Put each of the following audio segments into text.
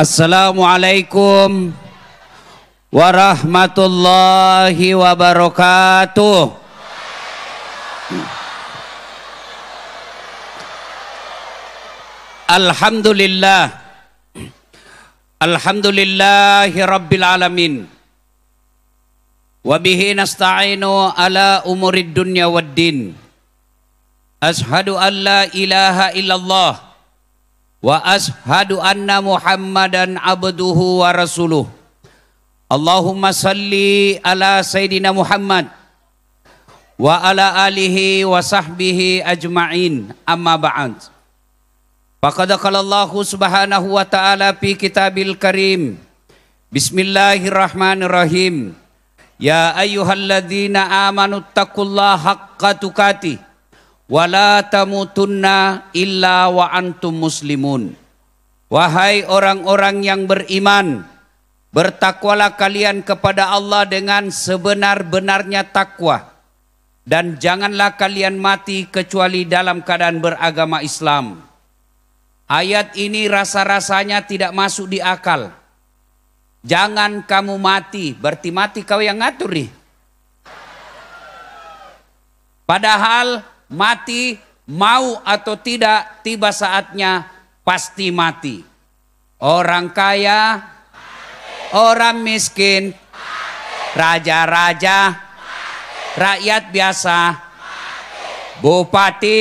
Assalamualaikum warahmatullahi wabarakatuh. Alhamdulillah. Alhamdulillahi rabbil alamin. Wabihi nasta'inu ala umurid dunya wad din. Ashadu an la ilaha illallah wa ashadu anna muhammadan abduhu wa rasuluh Allahumma salli ala sayyidina Muhammad wa ala alihi wa sahbihi ajma'in amma ba'ad faqad Allah subhanahu wa ta'ala fi kitabil karim bismillahirrahmanirrahim ya ayyuhalladzina amanu taqullaha haqqa tukatih wala tamutunna illa wa antum muslimun. Wahai orang-orang yang beriman, bertakwalah kalian kepada Allah dengan sebenar-benarnya takwa dan janganlah kalian mati kecuali dalam keadaan beragama Islam. Ayat ini rasa-rasanya tidak masuk di akal. Jangan kamu mati, berarti mati kau yang ngatur nih. Padahal mati mau atau tidak tiba saatnya pasti mati. Orang kaya, orang miskin, raja-raja, rakyat biasa, bupati,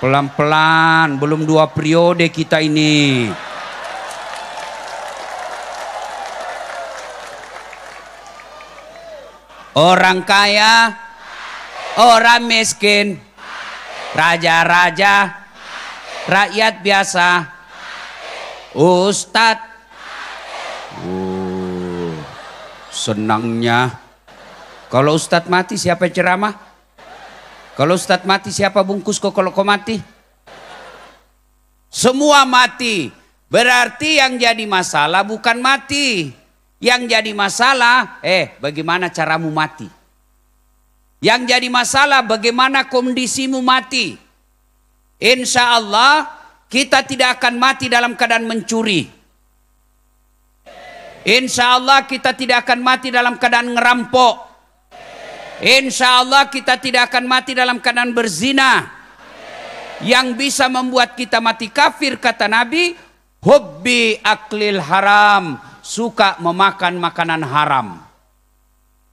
pelan-pelan belum dua periode kita ini. orang kaya, orang miskin, raja-raja, rakyat biasa, ustadz. Uh, senangnya. Kalau ustadz mati siapa ceramah? Kalau ustadz mati siapa bungkus kok kalau kau mati? Semua mati. Berarti yang jadi masalah bukan mati. Yang jadi masalah, eh bagaimana caramu mati? Yang jadi masalah bagaimana kondisimu mati? Insya Allah kita tidak akan mati dalam keadaan mencuri. Insya Allah kita tidak akan mati dalam keadaan ngerampok. Insya Allah kita tidak akan mati dalam keadaan berzina. Yang bisa membuat kita mati kafir kata Nabi, hobi aklil haram suka memakan makanan haram.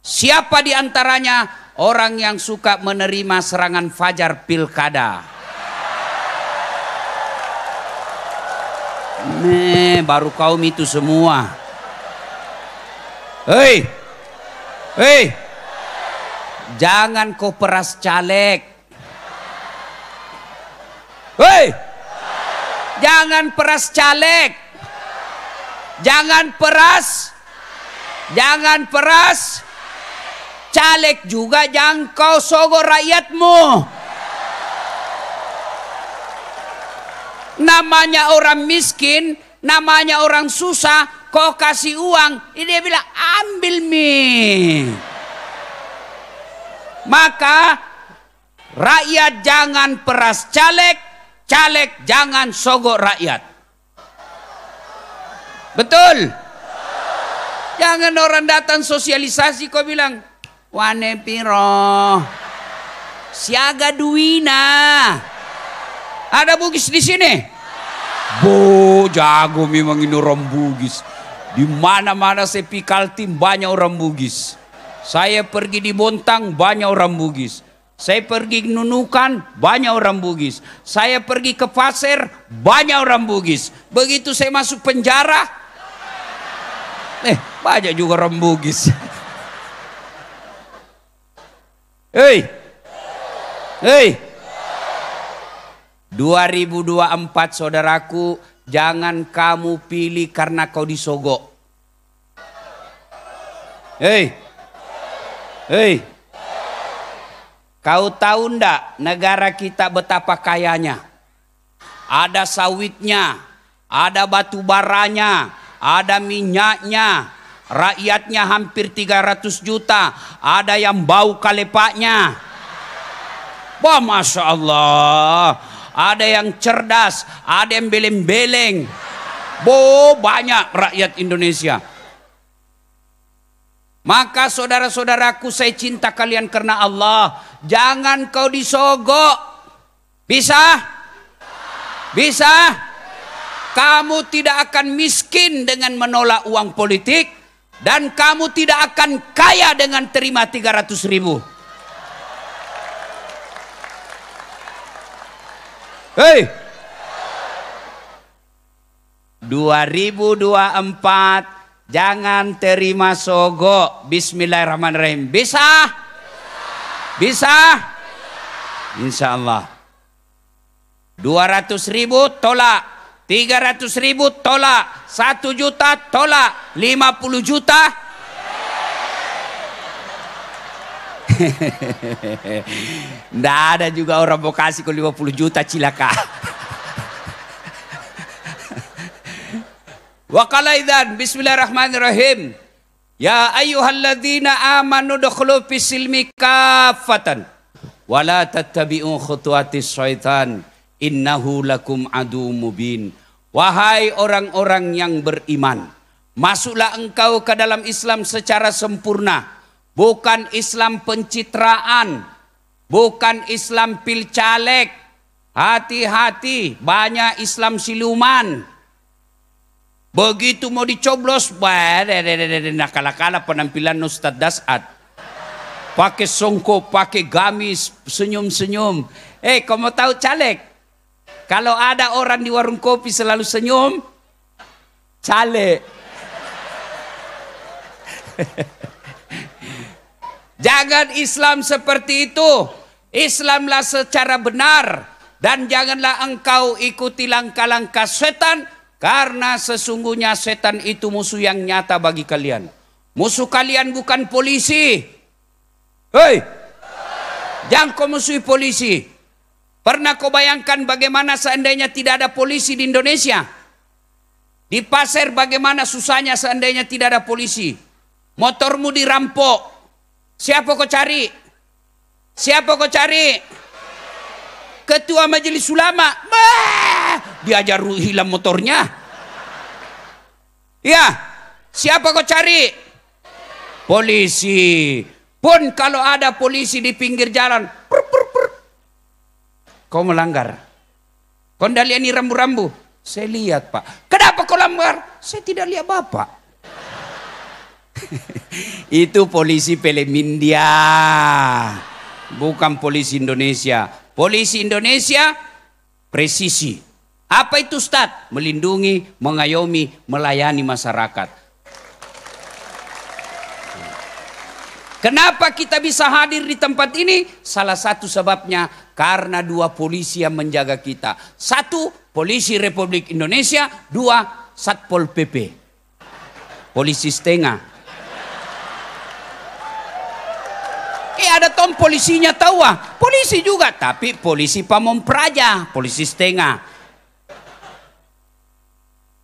Siapa di antaranya orang yang suka menerima serangan fajar pilkada? Nih, baru kaum itu semua. Hei, hei, jangan kau peras caleg. Hei, jangan peras caleg. Jangan peras. Jangan peras. Caleg juga jangkau sogo rakyatmu. Namanya orang miskin, namanya orang susah, kau kasih uang. Ini dia bilang, ambil mi. Maka rakyat jangan peras caleg, caleg jangan sogo rakyat. Betul. Jangan orang datang sosialisasi kau bilang, wane piro. Siaga duina. Ada bugis di sini? Bo, jago memang ini orang bugis. Di mana-mana saya tim banyak orang bugis. Saya pergi di Bontang banyak orang bugis. Saya pergi Nunukan, banyak orang Bugis. Saya pergi ke Pasir, banyak orang Bugis. Begitu saya masuk penjara, Eh, banyak juga orang Bugis. Hei. Hei. 2024 saudaraku, jangan kamu pilih karena kau disogok. Hei. Hei. Kau tahu ndak negara kita betapa kayanya? Ada sawitnya, ada batu baranya, ada minyaknya, rakyatnya hampir 300 juta, ada yang bau kalepaknya. Wah Masya Allah, ada yang cerdas, ada yang beleng-beleng. Bo, banyak rakyat Indonesia. Maka saudara-saudaraku saya cinta kalian karena Allah. Jangan kau disogok. Bisa? Bisa? Kamu tidak akan miskin dengan menolak uang politik. Dan kamu tidak akan kaya dengan terima 300 ribu. Hei! 2024 jangan terima sogo Bismillahirrahmanirrahim bisa? bisa? insyaallah Insya Allah 200 ribu tolak 300 ribu tolak 1 juta tolak 50 juta Tidak ada juga orang mau kasih 50 juta cilaka Wakala idan bismillahirrahmanirrahim Ya ayuhalladzina amanu dukhulu fi kafatan wala tattabi'u khutuati syaitan innahu lakum adu mubin Wahai orang-orang yang beriman, masuklah engkau ke dalam Islam secara sempurna, bukan Islam pencitraan, bukan Islam pilcalek. Hati-hati, banyak Islam siluman. Begitu mau dicoblos, nah kala-kala penampilan Ustaz dasad. Pakai songkok, pakai gamis, senyum-senyum. Eh, kau mau tahu caleg? Kalau ada orang di warung kopi selalu senyum, cale. Jangan Islam seperti itu. Islamlah secara benar dan janganlah engkau ikuti langkah-langkah setan karena sesungguhnya setan itu musuh yang nyata bagi kalian. Musuh kalian bukan polisi. Hei, jangan kau musuhi polisi. Pernah kau bayangkan bagaimana seandainya tidak ada polisi di Indonesia? Di pasar bagaimana susahnya seandainya tidak ada polisi? Motormu dirampok. Siapa kau cari? Siapa kau cari? Ketua Majelis Ulama. Bah! Diajar hilang motornya. Ya, siapa kau cari? Polisi. Pun kalau ada polisi di pinggir jalan, pur, pur, Kau melanggar. Kau tidak lihat ini rambu-rambu. Saya lihat pak. Kenapa kau melanggar? Saya tidak lihat bapak. Itu polisi Pelemindia. Bukan polisi Indonesia. Polisi Indonesia presisi. Apa itu stat? Melindungi, mengayomi, melayani masyarakat. Kenapa kita bisa hadir di tempat ini? Salah satu sebabnya karena dua polisi yang menjaga kita. Satu, polisi Republik Indonesia. Dua, Satpol PP. Polisi setengah. Eh ada tom polisinya tahu ah. Polisi juga, tapi polisi pamom praja, polisi setengah.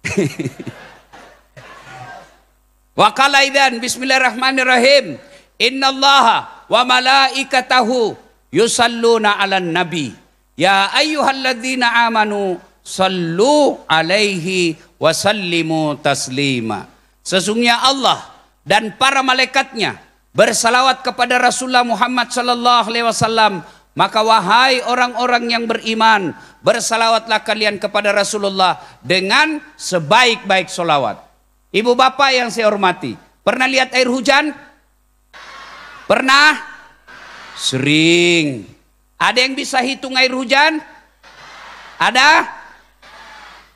Wakala idan, bismillahirrahmanirrahim. Inna Allah wa malaikatahu yusalluna 'alan nabi. Ya ayyuhalladzina amanu sallu alaihi wa sallimu taslima. Sesungguhnya Allah dan para malaikatnya bersalawat kepada Rasulullah Muhammad sallallahu alaihi wasallam maka wahai orang-orang yang beriman, bersalawatlah kalian kepada Rasulullah dengan sebaik-baik solawat. Ibu bapak yang saya hormati, pernah lihat air hujan? Pernah? Sering. Ada yang bisa hitung air hujan? Ada?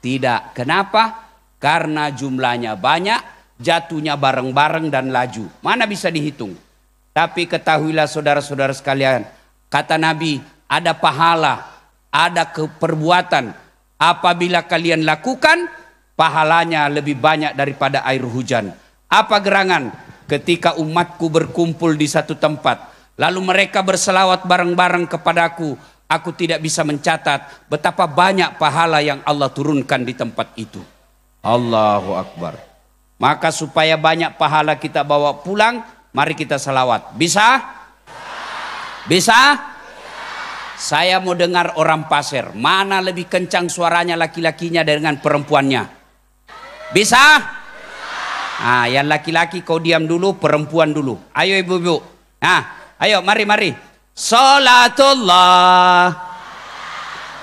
Tidak. Kenapa? Karena jumlahnya banyak, jatuhnya bareng-bareng dan laju. Mana bisa dihitung? Tapi ketahuilah saudara-saudara sekalian, kata Nabi, ada pahala, ada keperbuatan. Apabila kalian lakukan, pahalanya lebih banyak daripada air hujan. Apa gerangan? ketika umatku berkumpul di satu tempat lalu mereka berselawat bareng-bareng kepadaku aku tidak bisa mencatat betapa banyak pahala yang Allah turunkan di tempat itu Allahu Akbar maka supaya banyak pahala kita bawa pulang mari kita selawat bisa? bisa? saya mau dengar orang pasir mana lebih kencang suaranya laki-lakinya dengan perempuannya bisa? Ah, yang laki-laki kau diam dulu, perempuan dulu. Ayo ibu-ibu. Ah, ayo mari mari. Salatullah.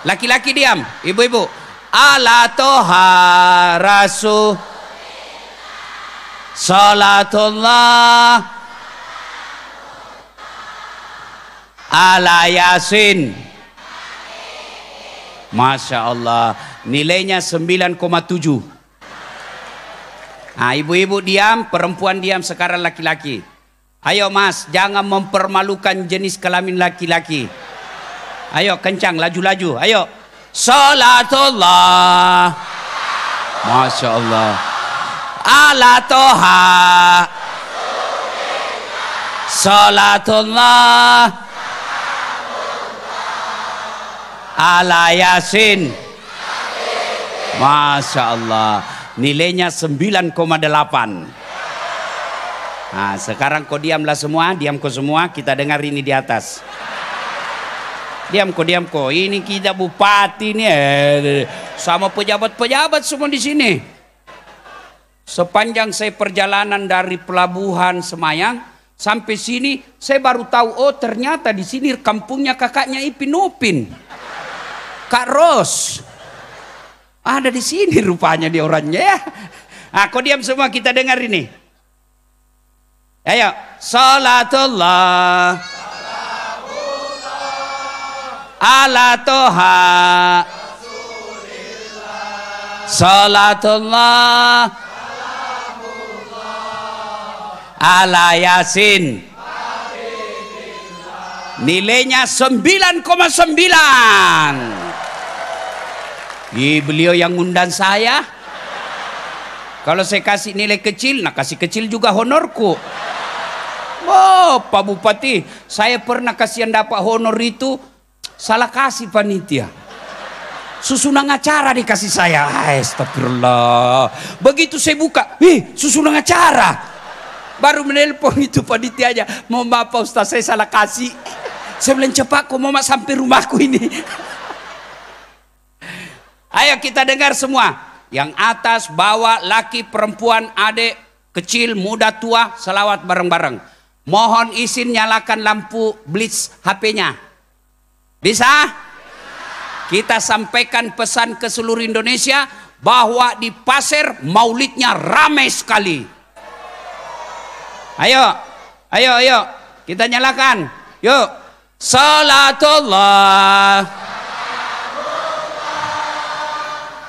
Laki-laki diam, ibu-ibu. Ala toha rasul. Salatullah. Ala yasin. Masya Allah. Nilainya 9,7. Nah, ibu-ibu diam, perempuan diam, sekarang laki-laki. Ayo mas, jangan mempermalukan jenis kelamin laki-laki. Ayo kencang, laju-laju, ayo. Salatullah. Masya Allah. Ala toha. Salatullah. Ala yasin. Masya Allah. Nilainya 9,8. Nah, sekarang kau diamlah semua, diam kau semua, kita dengar ini di atas. Diam kau, diam kau. Ini kita bupati nih, eh, sama pejabat-pejabat semua di sini. Sepanjang saya perjalanan dari pelabuhan Semayang sampai sini, saya baru tahu oh ternyata di sini kampungnya kakaknya Ipin Upin. Kak Ros. Ah, ada di sini rupanya di orangnya ya. Nah, diam semua kita dengar ini. Ayo, salatullah. Ala toha. Salatullah. Ala yasin. Nilainya 9,9. Ih, beliau yang undang saya. Kalau saya kasih nilai kecil, nak kasih kecil juga honorku. Oh, Pak Bupati, saya pernah kasihan dapat honor itu salah kasih panitia. Susunan acara dikasih saya. Astagfirullah. Begitu saya buka, ih, susunan acara. Baru menelpon itu aja, mau maaf Pak Ustaz, saya salah kasih. Saya bilang cepat kok, mau sampai rumahku ini. Ayo kita dengar semua. Yang atas, bawah, laki, perempuan, adik, kecil, muda, tua, selawat bareng-bareng. Mohon izin nyalakan lampu blitz HP-nya. Bisa? Kita sampaikan pesan ke seluruh Indonesia bahwa di pasir maulidnya ramai sekali. Ayo, ayo, ayo. Kita nyalakan. Yuk. Salatullah.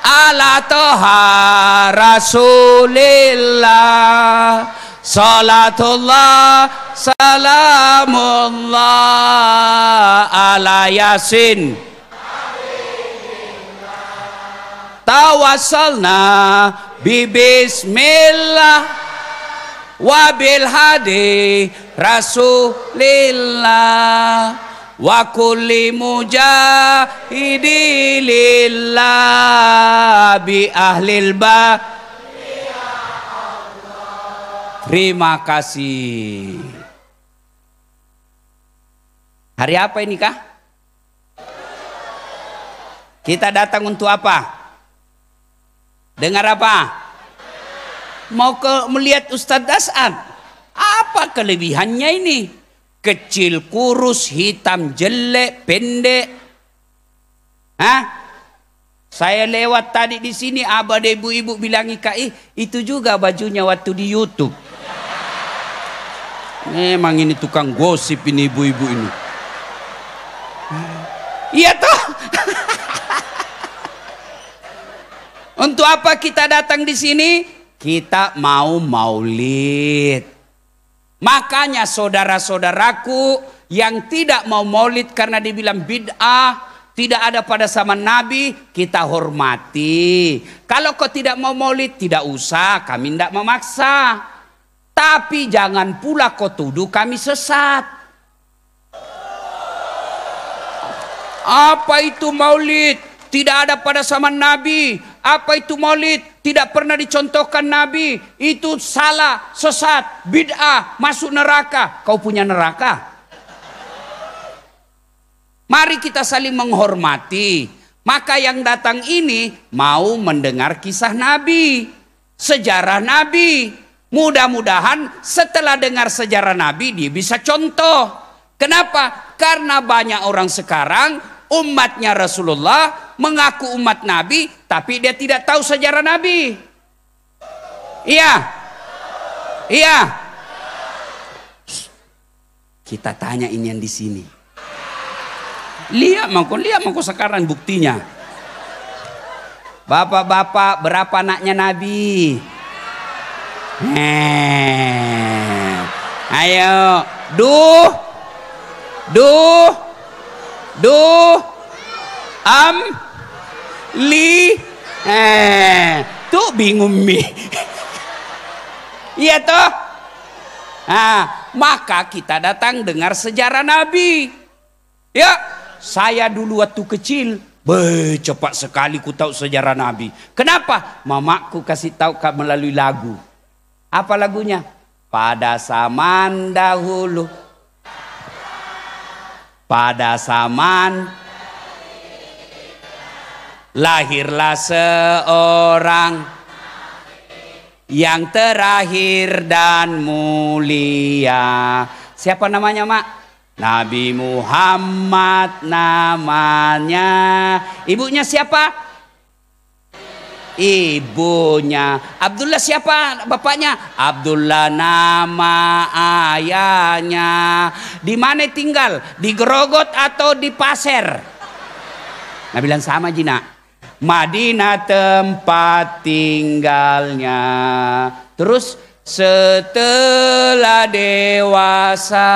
ala toha rasulillah salatullah salamullah ala yasin tawassalna bi bismillah wabil hadi rasulillah wa kulli mujahidilillah bi ahlil ba Terima kasih. Hari apa ini kah? Kita datang untuk apa? Dengar apa? Mau ke melihat Ustadz Dasan? Apa kelebihannya ini? kecil kurus hitam jelek pendek Hah? Saya lewat tadi di sini abah dan ibu-ibu bilang IKI itu juga bajunya waktu di YouTube. Memang ini tukang gosip ini ibu-ibu ini. Iya tuh. Untuk apa kita datang di sini? Kita mau maulid. Makanya saudara-saudaraku yang tidak mau maulid karena dibilang bid'ah, tidak ada pada sama Nabi, kita hormati. Kalau kau tidak mau maulid, tidak usah, kami tidak memaksa. Tapi jangan pula kau tuduh kami sesat. Apa itu maulid? Tidak ada pada sama Nabi. Apa itu maulid? tidak pernah dicontohkan Nabi. Itu salah, sesat, bid'ah, masuk neraka. Kau punya neraka? Mari kita saling menghormati. Maka yang datang ini mau mendengar kisah Nabi, sejarah Nabi. Mudah-mudahan setelah dengar sejarah Nabi dia bisa contoh. Kenapa? Karena banyak orang sekarang umatnya Rasulullah mengaku umat Nabi, tapi dia tidak tahu sejarah Nabi. Iya, iya. Kita tanya ini yang di sini. Lihat mangko, lihat mangko sekarang buktinya. Bapak-bapak, berapa anaknya Nabi? Eh, ayo, duh, duh, duh am li eh tuh bingung mi iya toh nah maka kita datang dengar sejarah nabi ya saya dulu waktu kecil Be, cepat sekali ku tahu sejarah Nabi. Kenapa? Mamaku kasih tahu kak melalui lagu. Apa lagunya? Pada zaman dahulu. Pada zaman lahirlah seorang yang terakhir dan mulia. Siapa namanya, Mak? Nabi Muhammad namanya. Ibunya siapa? Ibunya Abdullah siapa bapaknya? Abdullah nama ayahnya. Di mana tinggal? Di Grogot atau di Pasir? Nabilan bilang sama jinak. Madinah tempat tinggalnya. Terus setelah dewasa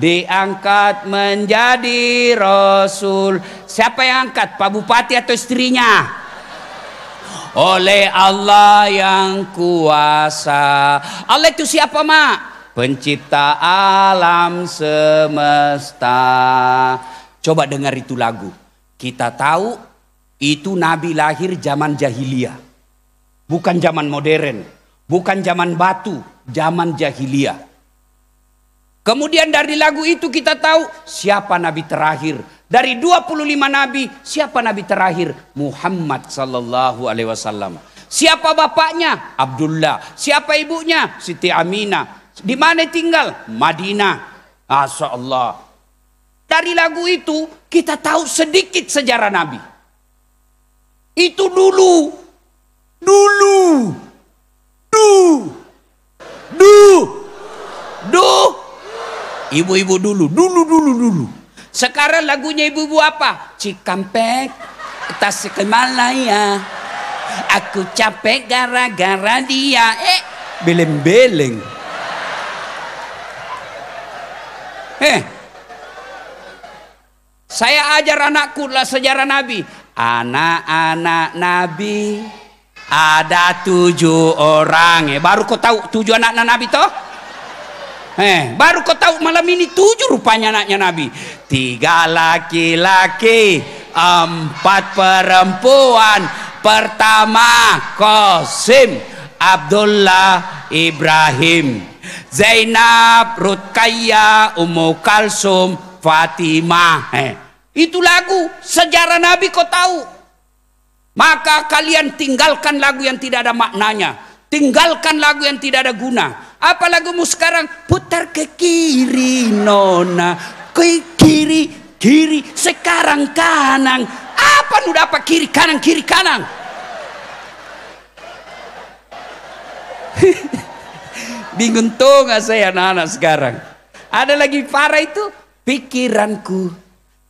diangkat menjadi rasul. Siapa yang angkat? Pak Bupati atau istrinya? Oleh Allah yang kuasa. Allah itu siapa, Mak? Pencipta alam semesta. Coba dengar itu lagu. Kita tahu itu Nabi lahir zaman jahiliyah. Bukan zaman modern. Bukan zaman batu. Zaman jahiliyah. Kemudian dari lagu itu kita tahu siapa Nabi terakhir. Dari 25 Nabi, siapa Nabi terakhir? Muhammad sallallahu alaihi wasallam. Siapa bapaknya? Abdullah. Siapa ibunya? Siti Aminah. Di mana tinggal? Madinah. Masya Allah. Dari lagu itu kita tahu sedikit sejarah Nabi. Itu dulu. Dulu. Du. Du. Du. Ibu-ibu dulu. Dulu, dulu, dulu. Sekarang lagunya ibu-ibu apa? Cikampek. Tasikmalaya. Aku capek gara-gara dia. Eh, beleng-beleng. Eh, saya ajar anakku lah sejarah Nabi anak-anak Nabi ada tujuh orang. Eh, baru kau tahu tujuh anak-anak Nabi toh? Eh, baru kau tahu malam ini tujuh rupanya anaknya Nabi. Tiga laki-laki, empat perempuan. Pertama Qasim, Abdullah, Ibrahim, Zainab, Rutkaya, Umu Kalsum, Fatimah. Eh, itu lagu sejarah Nabi kau tahu. Maka kalian tinggalkan lagu yang tidak ada maknanya. Tinggalkan lagu yang tidak ada guna. Apa lagumu sekarang? Putar ke kiri nona. Ke kiri, kiri. Sekarang kanan. Apa nu apa kiri kanan, kiri kanan. Bingung tuh nggak saya anak-anak sekarang. Ada lagi parah itu pikiranku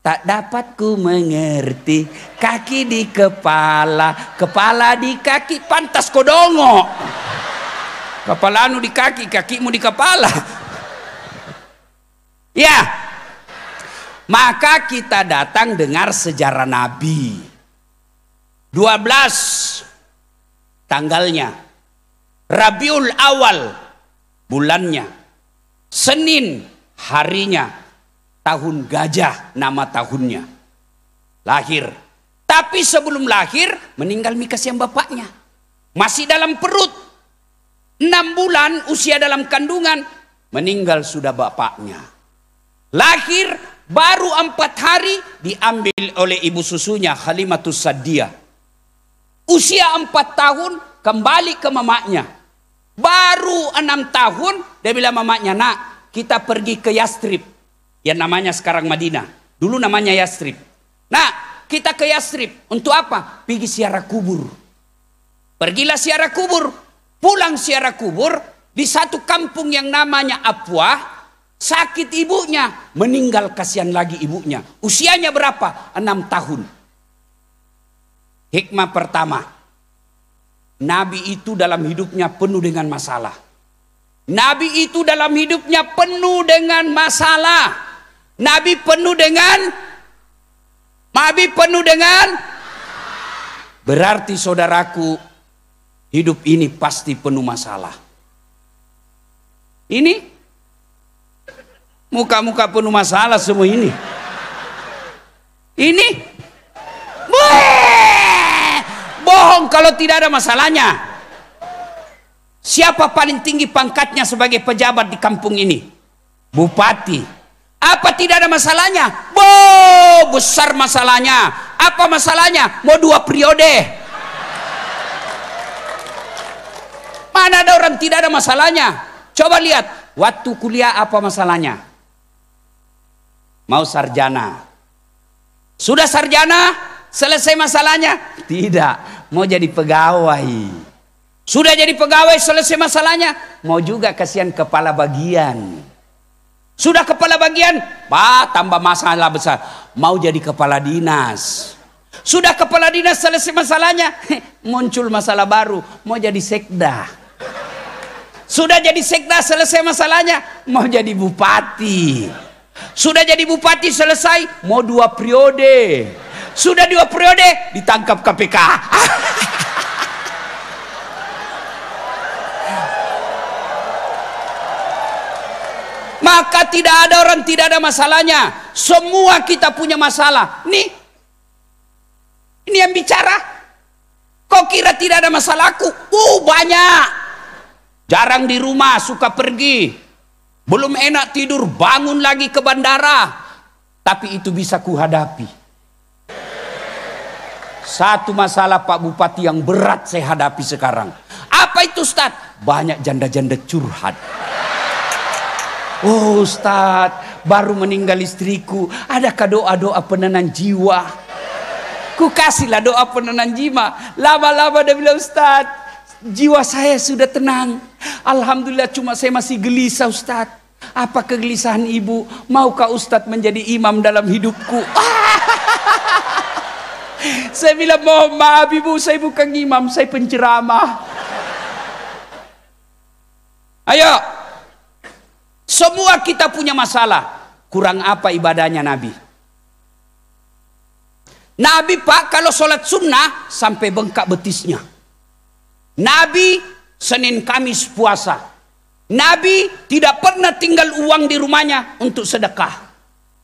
Tak dapat ku mengerti Kaki di kepala Kepala di kaki Pantas kodongo. dongo Kepala anu di kaki Kakimu di kepala Ya Maka kita datang dengar sejarah Nabi 12 Tanggalnya Rabiul Awal Bulannya Senin harinya tahun gajah nama tahunnya. Lahir. Tapi sebelum lahir meninggal Mikas yang bapaknya. Masih dalam perut. Enam bulan usia dalam kandungan meninggal sudah bapaknya. Lahir baru empat hari diambil oleh ibu susunya Halimatus Sadia. Usia empat tahun kembali ke mamanya. Baru enam tahun dia bilang mamanya, nak kita pergi ke Yastrip yang namanya sekarang Madinah. Dulu namanya Yastrib. Nah, kita ke Yastrib. Untuk apa? Pergi siara kubur. Pergilah siara kubur. Pulang siara kubur. Di satu kampung yang namanya Apuah. Sakit ibunya. Meninggal kasihan lagi ibunya. Usianya berapa? Enam tahun. Hikmah pertama. Nabi itu dalam hidupnya penuh dengan masalah. Nabi itu dalam hidupnya penuh dengan masalah. Nabi penuh dengan Nabi penuh dengan Berarti saudaraku hidup ini pasti penuh masalah. Ini muka-muka penuh masalah semua ini. Ini bohong kalau tidak ada masalahnya. Siapa paling tinggi pangkatnya sebagai pejabat di kampung ini? Bupati, apa tidak ada masalahnya? Bo, besar masalahnya. Apa masalahnya? Mau dua periode. Mana ada orang tidak ada masalahnya? Coba lihat, waktu kuliah apa masalahnya? Mau sarjana. Sudah sarjana? Selesai masalahnya? Tidak, mau jadi pegawai. Sudah jadi pegawai selesai masalahnya? Mau juga kasihan kepala bagian. Sudah kepala bagian, bah, tambah masalah besar. Mau jadi kepala dinas. Sudah kepala dinas selesai masalahnya, muncul masalah baru. Mau jadi sekda. Sudah jadi sekda selesai masalahnya, mau jadi bupati. Sudah jadi bupati selesai, mau dua periode. Sudah dua periode ditangkap KPK. maka tidak ada orang tidak ada masalahnya. Semua kita punya masalah. Nih, ini yang bicara. Kok kira tidak ada masalahku? Uh, banyak. Jarang di rumah, suka pergi. Belum enak tidur, bangun lagi ke bandara. Tapi itu bisa kuhadapi. Satu masalah Pak Bupati yang berat saya hadapi sekarang. Apa itu Ustaz? Banyak janda-janda curhat. Oh Ustadz, baru meninggal istriku. Adakah doa-doa penenang jiwa? Ku kasihlah doa penenang jiwa. Lama-lama dia bilang Ustadz, jiwa saya sudah tenang. Alhamdulillah cuma saya masih gelisah Ustadz. Apa kegelisahan ibu? Maukah Ustadz menjadi imam dalam hidupku? Saya bilang mohon maaf ibu, saya bukan imam, saya penceramah. Ayo, semua kita punya masalah. Kurang apa ibadahnya Nabi? Nabi pak kalau sholat sunnah sampai bengkak betisnya. Nabi Senin Kamis puasa. Nabi tidak pernah tinggal uang di rumahnya untuk sedekah.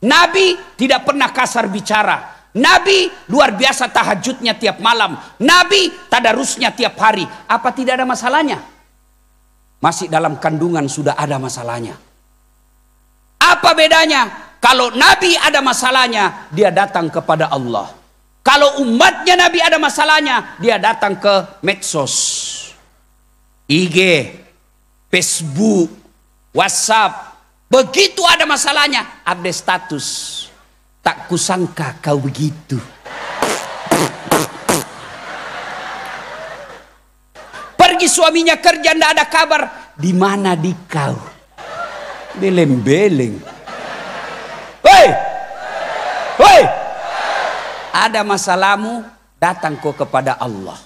Nabi tidak pernah kasar bicara. Nabi luar biasa tahajudnya tiap malam. Nabi tadarusnya tiap hari. Apa tidak ada masalahnya? Masih dalam kandungan sudah ada masalahnya. Apa bedanya? Kalau Nabi ada masalahnya, dia datang kepada Allah. Kalau umatnya Nabi ada masalahnya, dia datang ke medsos. IG, Facebook, WhatsApp. Begitu ada masalahnya, update status. Tak kusangka kau begitu. Pergi suaminya kerja, ndak ada kabar. Di mana di kau? Beling-beling. Hei! Hei! Ada masalahmu, datang kau kepada Allah.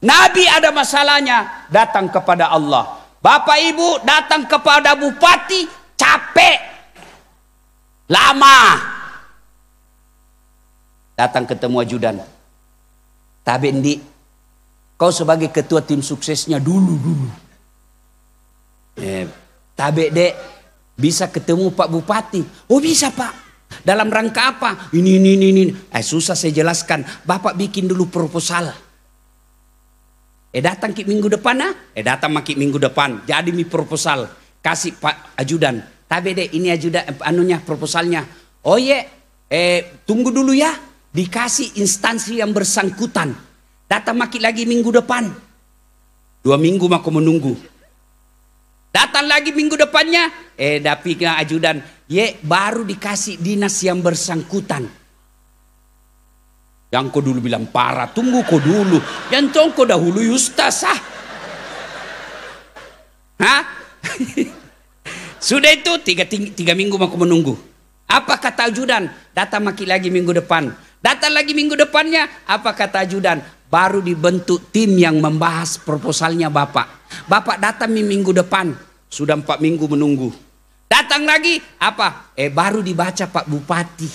Nabi ada masalahnya, datang kepada Allah. Bapak Ibu datang kepada bupati, capek. Lama. Datang ketemu ajudan. Tapi Tabendi, kau sebagai ketua tim suksesnya dulu dulu. Eh, Tabe dek, bisa ketemu Pak Bupati. Oh bisa Pak. Dalam rangka apa? Ini, ini, ini, ini. Eh susah saya jelaskan. Bapak bikin dulu proposal. Eh datang ke minggu depan nah? Eh datang maki minggu depan. Jadi mi proposal. Kasih Pak Ajudan. Tabe dek ini ajudan eh, anunya proposalnya. Oh iya. Eh tunggu dulu ya. Dikasih instansi yang bersangkutan. Datang maki lagi minggu depan. Dua minggu mah aku menunggu. Datang lagi minggu depannya, eh tapi ke ajudan, ye baru dikasih dinas yang bersangkutan. Yang kau dulu bilang parah, tunggu kau dulu. Yang tong kau dahulu Yustas ah. Hah? Sudah itu tiga, tiga, tiga minggu aku menunggu. Apa kata ajudan? Datang maki lagi minggu depan. Datang lagi minggu depannya, apa kata ajudan? Baru dibentuk tim yang membahas proposalnya Bapak. Bapak datang minggu depan. Sudah empat minggu menunggu. Datang lagi. Apa? Eh baru dibaca Pak Bupati.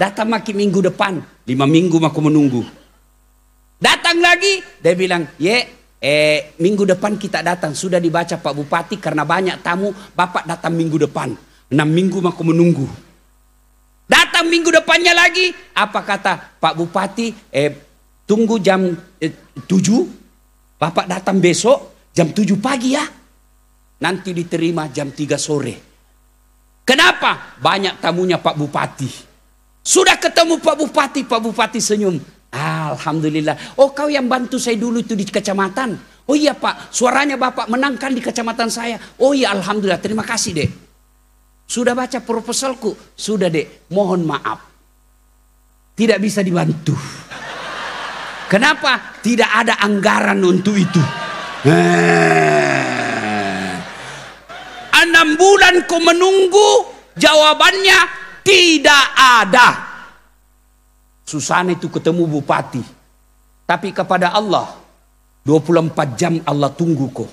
Datang lagi minggu depan. Lima minggu aku menunggu. Datang lagi. Dia bilang, ye, eh minggu depan kita datang. Sudah dibaca Pak Bupati karena banyak tamu. Bapak datang minggu depan. Enam minggu aku menunggu. Datang minggu depannya lagi. Apa kata Pak Bupati? Eh, tunggu jam eh, 7, Bapak datang besok jam 7 pagi ya. Nanti diterima jam 3 sore. Kenapa? Banyak tamunya Pak Bupati. Sudah ketemu Pak Bupati, Pak Bupati senyum. Alhamdulillah. Oh kau yang bantu saya dulu itu di kecamatan. Oh iya pak, suaranya bapak menangkan di kecamatan saya. Oh iya Alhamdulillah, terima kasih deh. Sudah baca proposalku? Sudah deh. mohon maaf. Tidak bisa dibantu. Kenapa? Tidak ada anggaran untuk itu. Eh. Enam bulan kau menunggu, jawabannya tidak ada. Susana itu ketemu bupati. Tapi kepada Allah, 24 jam Allah tunggu kau.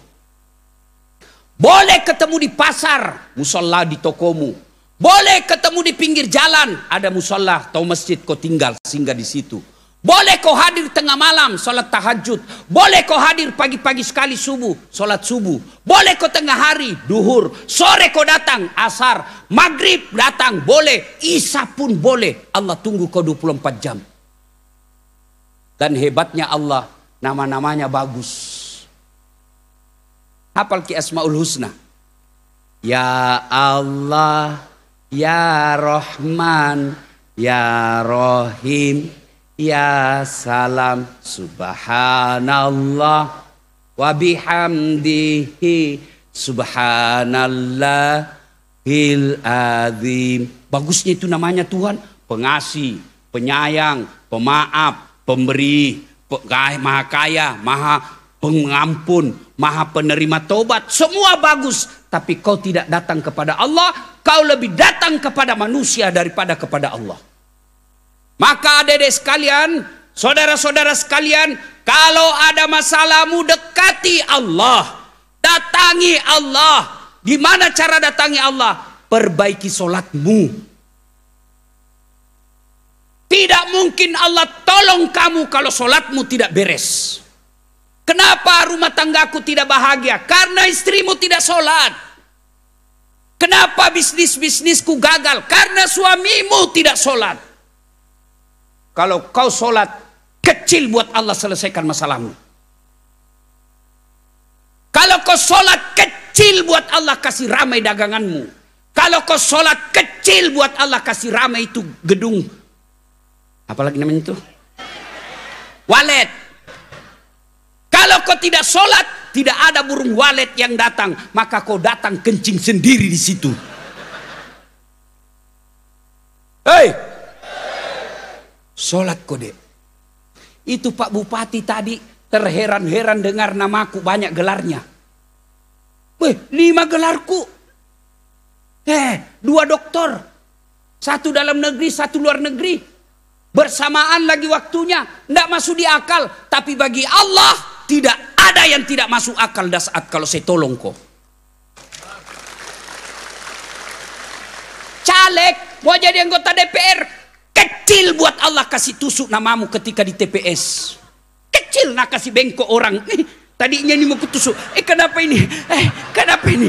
Boleh ketemu di pasar, musola di tokomu. Boleh ketemu di pinggir jalan, ada musola atau masjid kau tinggal sehingga di situ. Boleh kau hadir tengah malam solat tahajud. Boleh kau hadir pagi-pagi sekali subuh solat subuh. Boleh kau tengah hari duhur. Sore kau datang asar. Maghrib datang boleh. Isa pun boleh. Allah tunggu kau 24 jam. Dan hebatnya Allah nama-namanya bagus. Hafal ki asmaul husna. Ya Allah, Ya Rahman, Ya Rahim, Ya salam subhanallah wa bihamdihi subhanallahil azim. Bagusnya itu namanya Tuhan, pengasih, penyayang, pemaaf, pemberi, maha kaya, maha pengampun, maha penerima tobat. Semua bagus, tapi kau tidak datang kepada Allah, kau lebih datang kepada manusia daripada kepada Allah. Maka adik-adik sekalian, saudara-saudara sekalian, kalau ada masalahmu dekati Allah, datangi Allah. Gimana cara datangi Allah? Perbaiki solatmu. Tidak mungkin Allah tolong kamu kalau solatmu tidak beres. Kenapa rumah tanggaku tidak bahagia? Karena istrimu tidak solat. Kenapa bisnis-bisnisku gagal? Karena suamimu tidak solat. Kalau kau sholat kecil buat Allah selesaikan masalahmu. Kalau kau sholat kecil buat Allah kasih ramai daganganmu. Kalau kau sholat kecil buat Allah kasih ramai itu gedung. Apalagi namanya itu? Walet. Kalau kau tidak sholat, tidak ada burung walet yang datang. Maka kau datang kencing sendiri di situ. Hei, Sholat kode. Itu Pak Bupati tadi terheran-heran dengar namaku banyak gelarnya. Weh, lima gelarku. Eh, dua doktor. Satu dalam negeri, satu luar negeri. Bersamaan lagi waktunya. Tidak masuk di akal. Tapi bagi Allah tidak ada yang tidak masuk akal dah saat kalau saya tolong kok. Caleg mau jadi anggota DPR Kecil buat Allah kasih tusuk namamu ketika di TPS. Kecil nak kasih bengkok orang. Nih, tadinya ini mau kutusuk. Eh kenapa ini? Eh kenapa ini?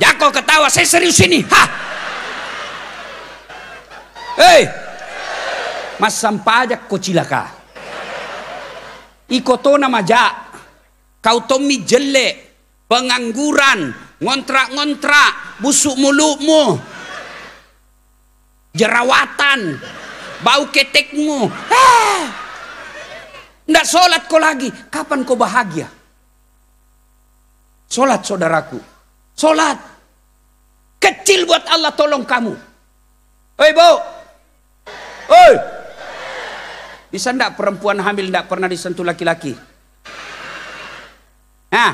Jako ya, ketawa, saya serius ini. Ha. Hei, mas sampah aja kau cilaka. Ikoto nama ja, kau tomi jelek, pengangguran, ngontrak-ngontrak, busuk mulutmu, jerawatan, bau ketekmu. Ah. sholat kau lagi, kapan kau bahagia? Sholat saudaraku, sholat. Kecil buat Allah tolong kamu. Hei bau, hei. Bisa ndak perempuan hamil ndak pernah disentuh laki-laki? Nah,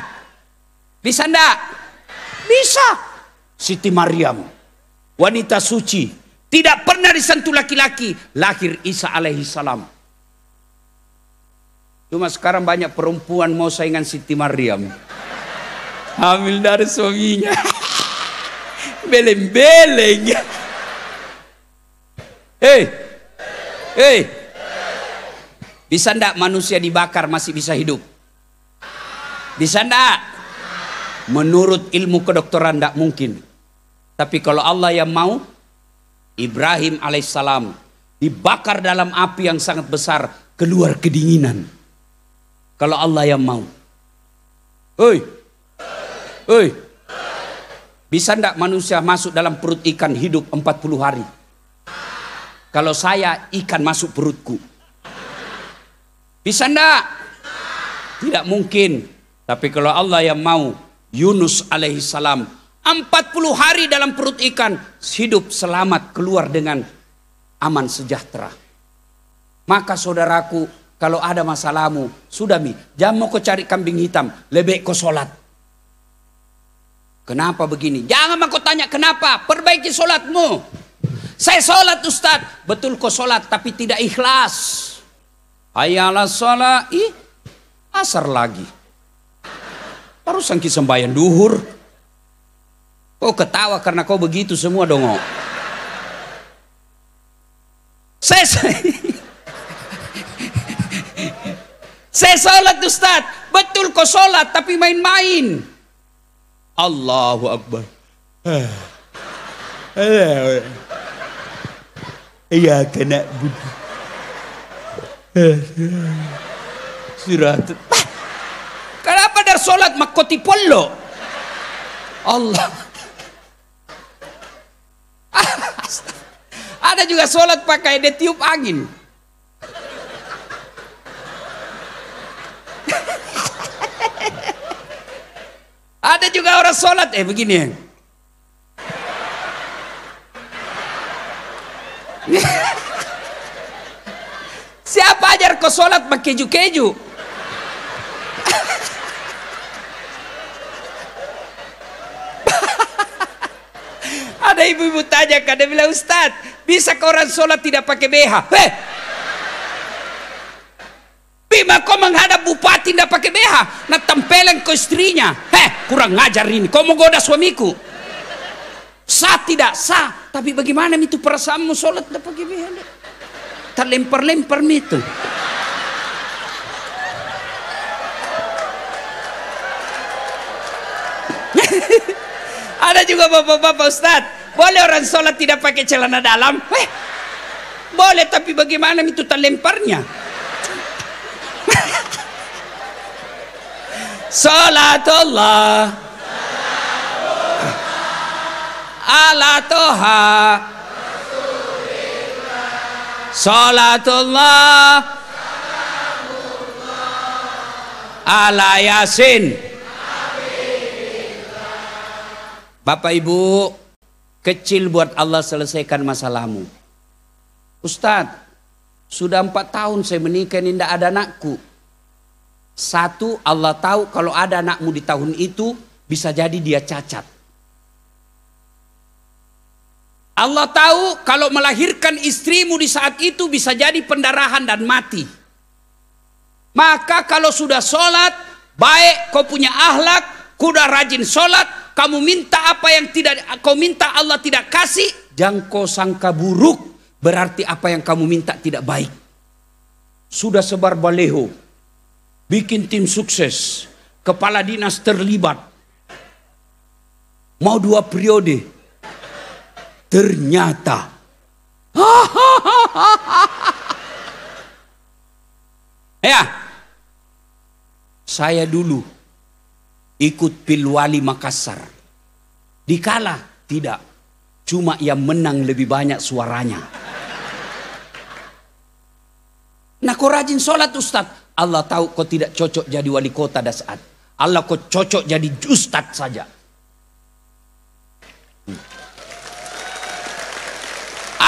bisa ndak? Bisa. Siti Maryam, wanita suci, tidak pernah disentuh laki-laki. Lahir Isa alaihi salam. Cuma sekarang banyak perempuan mau saingan Siti Maryam. Hamil dari suaminya. Beleng-beleng. Hei. Hei. Bisa ndak manusia dibakar masih bisa hidup? Bisa ndak? Menurut ilmu kedokteran ndak mungkin. Tapi kalau Allah yang mau, Ibrahim alaihissalam dibakar dalam api yang sangat besar keluar kedinginan. Kalau Allah yang mau. Hei. Hei. Bisa ndak manusia masuk dalam perut ikan hidup puluh hari? Kalau saya ikan masuk perutku. Bisa ndak? Tidak mungkin. Tapi kalau Allah yang mau, Yunus alaihissalam 40 hari dalam perut ikan, hidup selamat keluar dengan aman sejahtera. Maka saudaraku, kalau ada masalahmu, sudah mi, jangan mau kau cari kambing hitam, lebih kau sholat. Kenapa begini? Jangan mau kau tanya kenapa, perbaiki sholatmu. Saya sholat ustaz betul kau sholat tapi tidak ikhlas. Ayalah sholat, ih, asar lagi. Barusan sangki sembahyang duhur. Oh ketawa karena kau begitu semua dong. Saya, saya, sholat Ustaz. Betul kau sholat tapi main-main. Allahu Akbar. Iya kena budi. Surat. Kenapa dari sholat makoti polo? Allah. Ada juga sholat pakai dia angin. Ada juga orang sholat, eh begini. Siapa ajar kau sholat pakai keju-keju? ibu-ibu kan dia bilang Ustaz bisa ke orang sholat tidak pakai BH eh Bima kau menghadap bupati tidak pakai BH nah tempeleng ke istrinya heh kurang ngajar ini kau mau goda suamiku sah tidak sah tapi bagaimana itu perasaanmu sholat tidak pakai BH terlempar-lempar itu Ada juga bapak-bapak Ustadz boleh orang sholat tidak pakai celana dalam? Eh, boleh, tapi bagaimana itu terlemparnya? Salatullah ala toha Salatullah ala yasin Bapak Ibu Kecil buat Allah selesaikan masalahmu. Ustaz, sudah empat tahun saya menikah ini tidak ada anakku. Satu, Allah tahu kalau ada anakmu di tahun itu bisa jadi dia cacat. Allah tahu kalau melahirkan istrimu di saat itu bisa jadi pendarahan dan mati. Maka kalau sudah sholat, baik kau punya ahlak, kuda rajin sholat, kamu minta apa yang tidak kau minta Allah tidak kasih, jangan kau sangka buruk, berarti apa yang kamu minta tidak baik. Sudah sebar baleho, bikin tim sukses, kepala dinas terlibat, mau dua periode. Ternyata, ya, saya dulu ikut Pilwali Makassar. Dikalah tidak, cuma yang menang lebih banyak suaranya. Nah kau rajin sholat Ustaz. Allah tahu kau tidak cocok jadi wali kota saat. Allah kau cocok jadi ustaz saja. Hmm.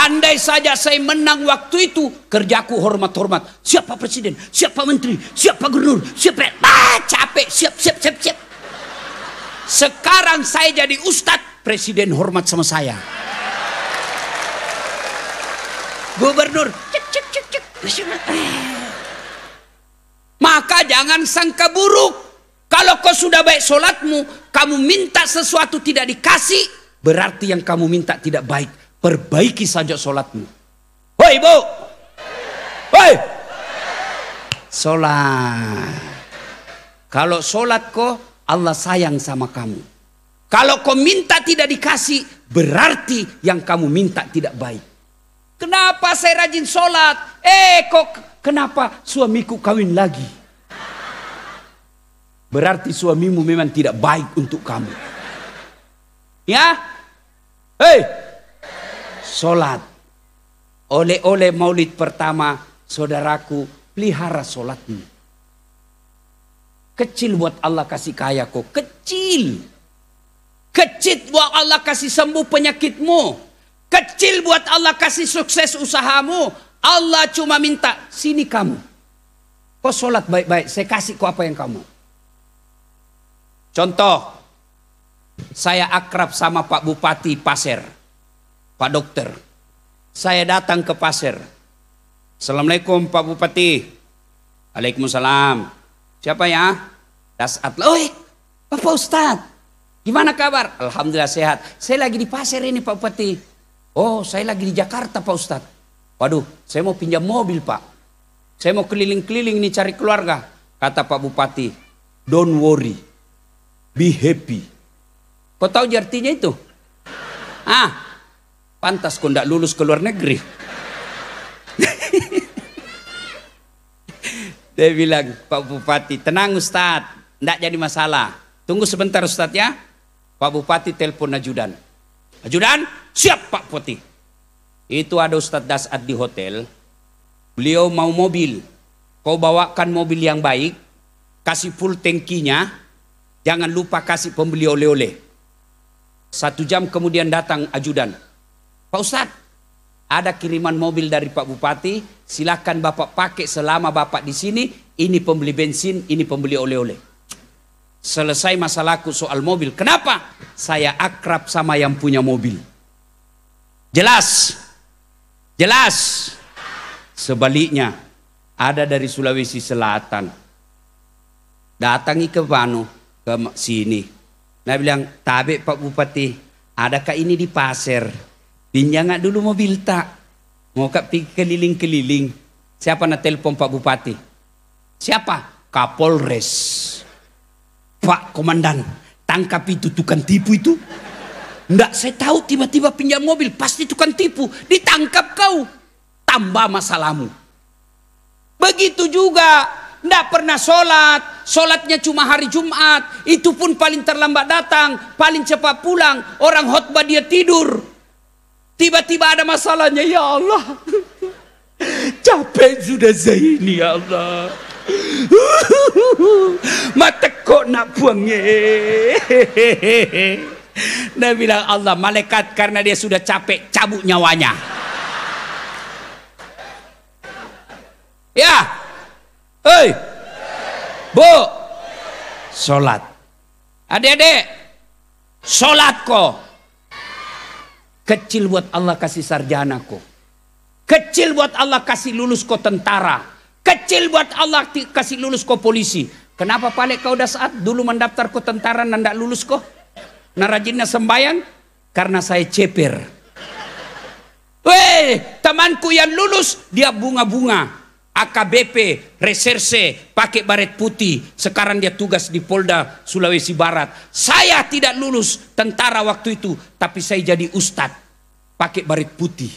Andai saja saya menang waktu itu, kerjaku hormat-hormat. Siapa presiden? Siapa menteri? Siapa gubernur? Siapa? Ah, capek. Siap, siap, siap, siap. Sekarang saya jadi ustadz, presiden hormat sama saya. Gubernur, cek cek cek cek. Maka jangan sangka buruk. Kalau kau sudah baik sholatmu, kamu minta sesuatu tidak dikasih, berarti yang kamu minta tidak baik. Perbaiki saja sholatmu. Hoi bu, hoi, solat. Kalau solat kau Allah sayang sama kamu. Kalau kau minta tidak dikasih, berarti yang kamu minta tidak baik. Kenapa saya rajin sholat? Eh kok kenapa suamiku kawin lagi? Berarti suamimu memang tidak baik untuk kamu. Ya? Hei! Sholat. Oleh-oleh maulid pertama, saudaraku, pelihara sholatmu. Kecil buat Allah kasih kaya kok. Kecil. Kecil buat Allah kasih sembuh penyakitmu. Kecil buat Allah kasih sukses usahamu. Allah cuma minta, sini kamu. Kau sholat baik-baik, saya kasih kau apa yang kamu. Contoh, saya akrab sama Pak Bupati Pasir, Pak Dokter. Saya datang ke Pasir. Assalamualaikum Pak Bupati. Waalaikumsalam. Siapa ya? Das Atloik. Bapak Ustad, gimana kabar? Alhamdulillah sehat. Saya lagi di pasar ini Pak Bupati. Oh, saya lagi di Jakarta Pak Ustad. Waduh, saya mau pinjam mobil Pak. Saya mau keliling-keliling ini cari keluarga. Kata Pak Bupati, don't worry, be happy. Kau tahu artinya itu? Ah, pantas kau tidak lulus ke luar negeri. Dia bilang, Pak Bupati, tenang Ustadz, tidak jadi masalah. Tunggu sebentar Ustadz ya. Pak Bupati telepon ajudan. Ajudan, siap Pak Putih. Itu ada Ustadz Dasat di hotel. Beliau mau mobil. Kau bawakan mobil yang baik, kasih full tankinya, jangan lupa kasih pembeli oleh-oleh. Satu jam kemudian datang ajudan. Pak Ustadz, ada kiriman mobil dari Pak Bupati, silakan Bapak pakai selama Bapak di sini. Ini pembeli bensin, ini pembeli oleh-oleh. Selesai masalahku soal mobil. Kenapa? Saya akrab sama yang punya mobil. Jelas. Jelas. Sebaliknya, ada dari Sulawesi Selatan. Datangi ke Banu, ke sini. Nah bilang, tabik Pak Bupati, adakah ini di pasir? Pinjam dulu mobil tak. Mau kat pergi keliling-keliling. Siapa nak telepon Pak Bupati? Siapa? Kapolres. Pak Komandan, tangkap itu tukang tipu itu. Nggak saya tahu tiba-tiba pinjam mobil, pasti tukang tipu. Ditangkap kau, tambah masalahmu. Begitu juga, nggak pernah sholat. Sholatnya cuma hari Jumat. Itu pun paling terlambat datang, paling cepat pulang. Orang khotbah dia tidur. Tiba-tiba ada masalahnya, ya Allah. Capek sudah Zaini, ya Allah. Mata kok nak buang. Nabi bilang Allah malaikat karena dia sudah capek cabut nyawanya. Ya. Hei. Bu. solat. Adik-adik. solat kok. Kecil buat Allah kasih sarjana kok. Kecil buat Allah kasih lulus kau tentara. Kecil buat Allah kasih lulus kau polisi. Kenapa paling kau dah saat dulu mendaftar kau tentara dan tidak lulus kau? Narajinnya sembayang? Karena saya ceper. Weh, temanku yang lulus, dia bunga-bunga. AKBP, reserse, pakai baret putih. Sekarang dia tugas di Polda Sulawesi Barat. Saya tidak lulus tentara waktu itu, tapi saya jadi Ustad Pakai baret putih.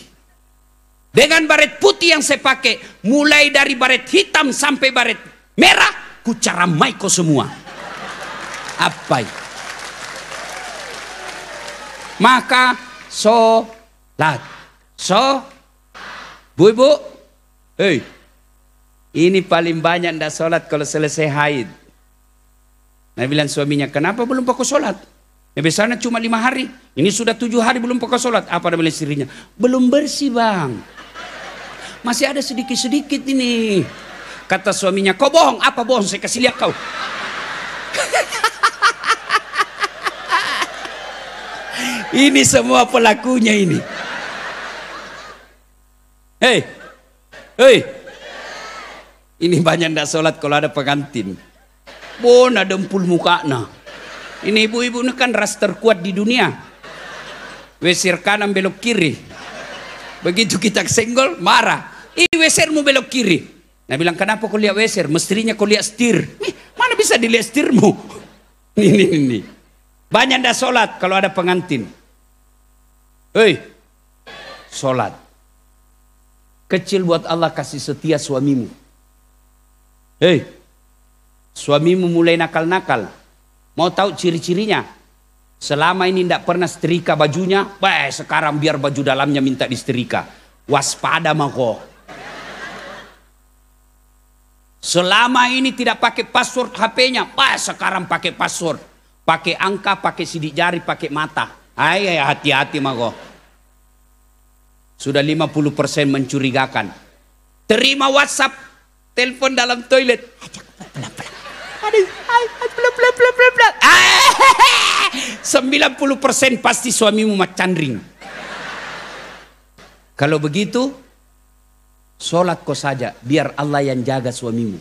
Dengan baret putih yang saya pakai, mulai dari baret hitam sampai baret merah, ku cara maiko semua. Apa itu? Maka sholat. So, bu ibu, hei, ini paling banyak ndak sholat kalau selesai haid. Nabi bilang suaminya, kenapa belum pakai sholat? Ya biasanya cuma lima hari. Ini sudah tujuh hari belum pakai sholat. Apa namanya istrinya? Belum bersih bang. Masih ada sedikit-sedikit ini. Kata suaminya, kau bohong. Apa bohong? Saya kasih lihat kau. ini semua pelakunya ini. Hei, hei, ini banyak ndak sholat kalau ada pengantin. empul dempul nah. Ini ibu-ibu ini kan ras terkuat di dunia. Wesir kanan belok kiri. Begitu kita senggol, marah. Ini wesermu belok kiri. Nah bilang, kenapa kau lihat weser? Mestinya kau lihat stir. Nih, mana bisa dilihat stirmu? Nih, nih, nih, Banyak ndak sholat kalau ada pengantin. Hei, sholat. Kecil buat Allah kasih setia suamimu. Hei, suamimu mulai nakal-nakal. Mau tahu ciri-cirinya? Selama ini tidak pernah setrika bajunya, baik sekarang biar baju dalamnya minta disetrika. Waspada mako. Selama ini tidak pakai password HP-nya, baik sekarang pakai password. Pakai angka, pakai sidik jari, pakai mata. Hai, hati-hati mako. Sudah 50% mencurigakan. Terima WhatsApp Telepon dalam toilet. Sembilan puluh persen pasti suamimu macan ring. Kalau begitu, sholat kau saja. Biar Allah yang jaga suamimu.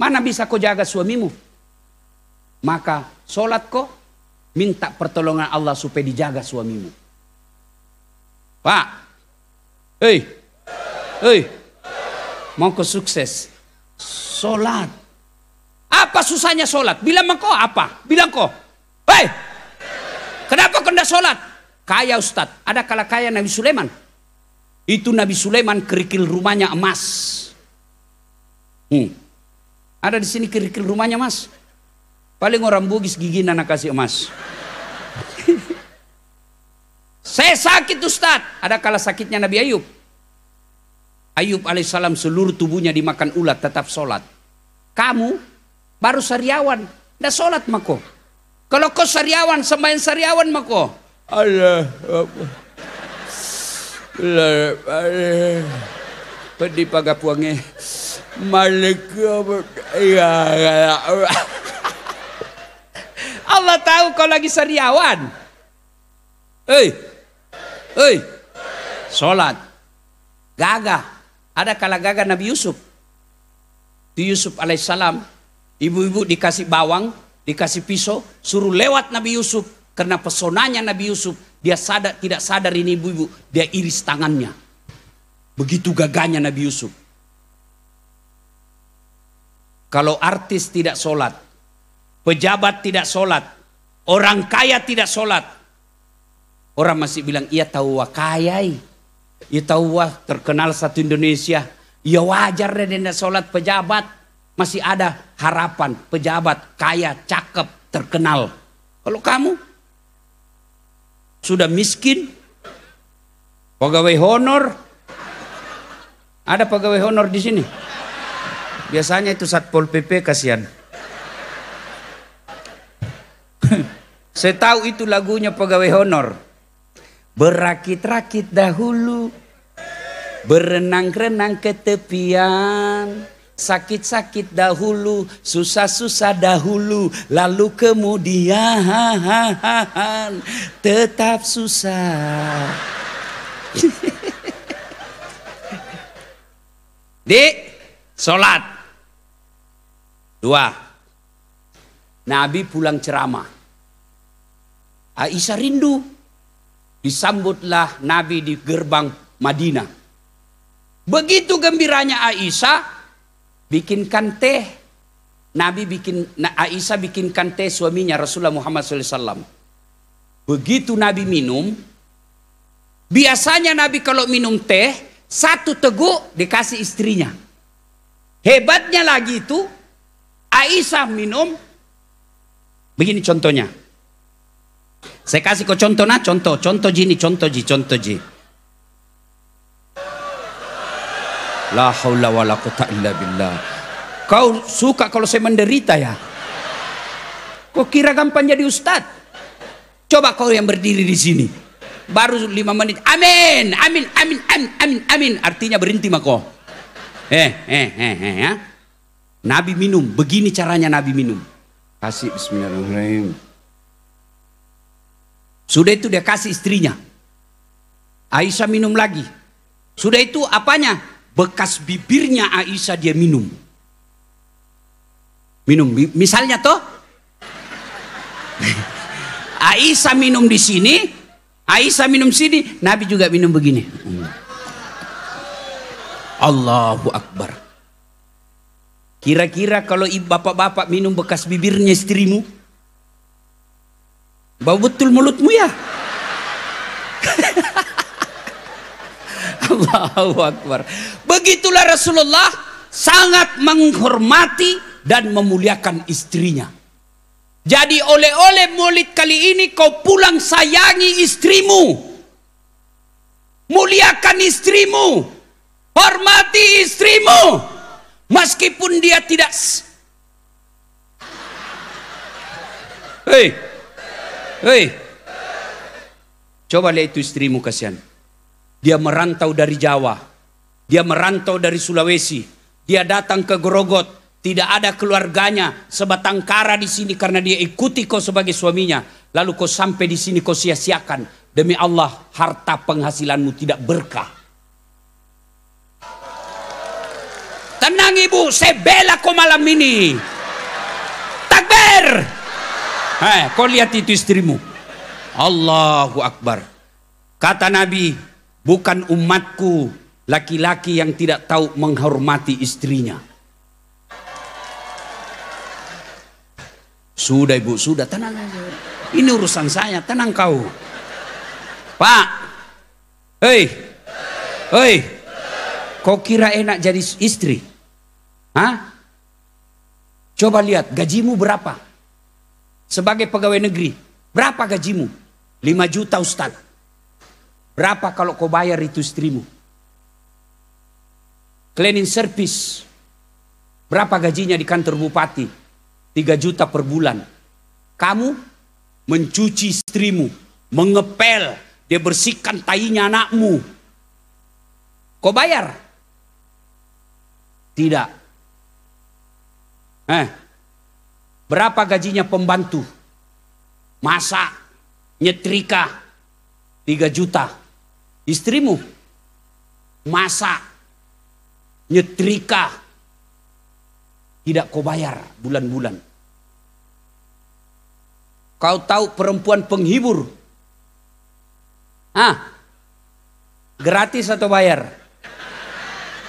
Mana bisa kau jaga suamimu? Maka sholat kau minta pertolongan Allah supaya dijaga suamimu. Pak, hei, hei, mau ke sukses. Solat. Apa susahnya solat? Bilang mengko apa? Bilang kok. Hei, kenapa kau solat? Kaya Ustadz. Ada kala kaya Nabi Sulaiman. Itu Nabi Sulaiman kerikil rumahnya emas. Hmm. Ada di sini kerikil rumahnya emas? Paling orang bugis gigi nana kasih emas. Saya sakit Ustadz. Ada kala sakitnya Nabi Ayub. Ayub alaihissalam seluruh tubuhnya dimakan ulat tetap sholat. Kamu baru sariawan, dah sholat mako. Kalau kau sariawan, sembahyang sariawan mako. Allah, Allah, Allah. Pedi pagapuangnya. Malik ya, ya Allah tahu kau lagi sariawan. Hei. Hei. sholat, Gagah. Ada kalagaga Nabi Yusuf. Di Yusuf alaihissalam, ibu-ibu dikasih bawang, dikasih pisau, suruh lewat Nabi Yusuf. Karena pesonanya Nabi Yusuf, dia sadar tidak sadar ini ibu-ibu, dia iris tangannya. Begitu gagahnya Nabi Yusuf. Kalau artis tidak sholat, pejabat tidak sholat, orang kaya tidak sholat, orang masih bilang ia tahu wakayai. Itawah terkenal satu Indonesia. Ya wajar deh denda sholat pejabat. Masih ada harapan pejabat kaya, cakep, terkenal. Kalau kamu sudah miskin, pegawai honor, ada pegawai honor di sini. Biasanya itu Satpol PP kasihan. Saya tahu itu lagunya pegawai honor berakit-rakit dahulu, berenang-renang ke tepian, sakit-sakit dahulu, susah-susah dahulu, lalu kemudian tetap susah. Di solat dua, Nabi pulang ceramah. Aisyah rindu disambutlah Nabi di gerbang Madinah. Begitu gembiranya Aisyah, bikinkan teh. Nabi bikin Aisyah bikinkan teh suaminya Rasulullah Muhammad SAW. Begitu Nabi minum, biasanya Nabi kalau minum teh satu teguk dikasih istrinya. Hebatnya lagi itu Aisyah minum begini contohnya. Saya kasih kok contoh nah, contoh, contoh gini contoh ji, contoh ji. La haula wala la quwata illa billah. Kau suka kalau saya menderita ya? Kau kira gampang jadi ustad? Coba kau yang berdiri di sini. Baru lima menit. Amin, amin, amin, amin, amin, amin. Artinya berhenti kau. Eh, eh, eh, eh, ya. Nabi minum. Begini caranya Nabi minum. Kasih Bismillahirrahmanirrahim. Sudah itu dia kasih istrinya. Aisyah minum lagi. Sudah itu apanya? Bekas bibirnya Aisyah dia minum. Minum misalnya toh Aisyah minum di sini, Aisyah minum sini, Nabi juga minum begini. Allahu Akbar. Kira-kira kalau bapak-bapak minum bekas bibirnya istrimu, Bau betul mulutmu ya? Allahu Akbar. Begitulah Rasulullah sangat menghormati dan memuliakan istrinya. Jadi oleh-oleh mulut kali ini kau pulang sayangi istrimu. Muliakan istrimu. Hormati istrimu. Meskipun dia tidak Hei, Hei. Coba lihat itu istrimu kasihan. Dia merantau dari Jawa. Dia merantau dari Sulawesi. Dia datang ke Gorogot. Tidak ada keluarganya sebatang kara di sini karena dia ikuti kau sebagai suaminya. Lalu kau sampai di sini kau sia-siakan. Demi Allah harta penghasilanmu tidak berkah. Tenang ibu, saya bela kau malam ini. Takbir! Hai, kau lihat itu istrimu. Allahu Akbar. Kata Nabi, bukan umatku laki-laki yang tidak tahu menghormati istrinya. Sudah ibu, sudah tenang Ini urusan saya, tenang kau. Pak, hei, hei, kau kira enak jadi istri? Hah? Coba lihat gajimu berapa? sebagai pegawai negeri. Berapa gajimu? 5 juta Ustaz. Berapa kalau kau bayar itu istrimu? Cleaning service. Berapa gajinya di kantor bupati? 3 juta per bulan. Kamu mencuci istrimu, mengepel, dia bersihkan tainya anakmu. Kau bayar? Tidak. Eh, Berapa gajinya pembantu? Masa, nyetrika, 3 juta. Istrimu, Masa, nyetrika, tidak kau bayar bulan-bulan. Kau tahu perempuan penghibur? Hah? gratis atau bayar?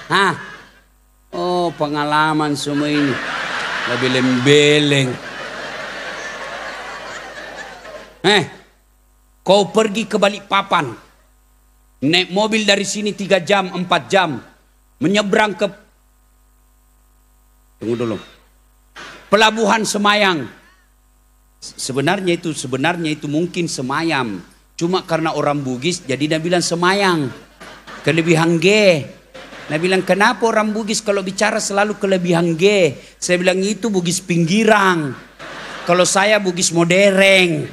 Hah? oh pengalaman semua ini lebih beleng eh kau pergi ke balik Papan, naik mobil dari sini tiga jam empat jam menyeberang ke tunggu dulu pelabuhan Semayang sebenarnya itu sebenarnya itu mungkin Semayam cuma karena orang Bugis jadi dia bilang Semayang kelebihan G Nah bilang kenapa orang Bugis kalau bicara selalu kelebihan G? Saya bilang itu Bugis pinggirang. Kalau saya Bugis modereng.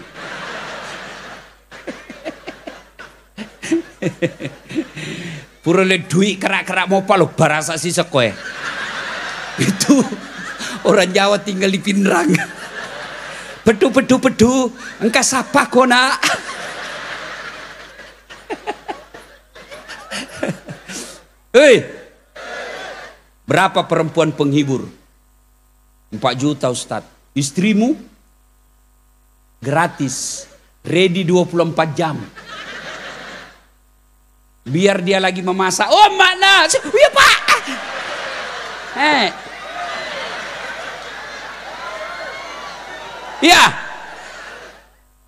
Pura le duit kerak-kerak mopa lo barasa si sekoe. Ya. Itu orang Jawa tinggal di Pinrang, Pedu pedu pedu, engkau sapa kona. Hei, berapa perempuan penghibur? 4 juta Ustaz. Istrimu gratis, ready 24 jam. Biar dia lagi memasak. Oh, mana? Ya, Pak. Eh. Ya.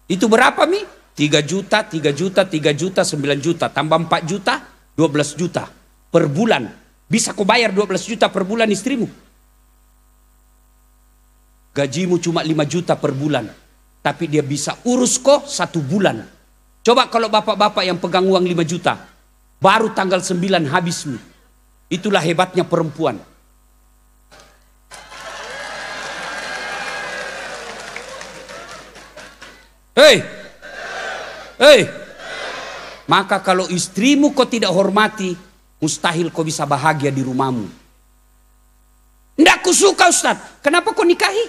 Itu berapa, Mi? 3 juta, 3 juta, 3 juta, 9 juta. Tambah 4 juta, 12 juta per bulan. Bisa kau bayar 12 juta per bulan istrimu? Gajimu cuma 5 juta per bulan. Tapi dia bisa urus kok satu bulan. Coba kalau bapak-bapak yang pegang uang 5 juta. Baru tanggal 9 habismu. Itulah hebatnya perempuan. Hei! Hei! Maka kalau istrimu kau tidak hormati, Mustahil kau bisa bahagia di rumahmu. Tidak suka Ustadz. Kenapa kau nikahi?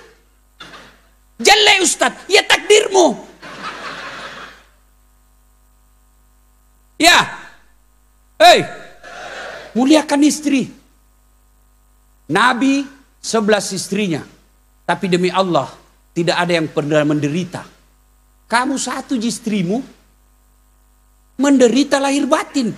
Jelek Ustadz. Ya takdirmu. Ya. Hei. Muliakan istri. Nabi sebelas istrinya. Tapi demi Allah tidak ada yang pernah menderita. Kamu satu istrimu menderita lahir batin.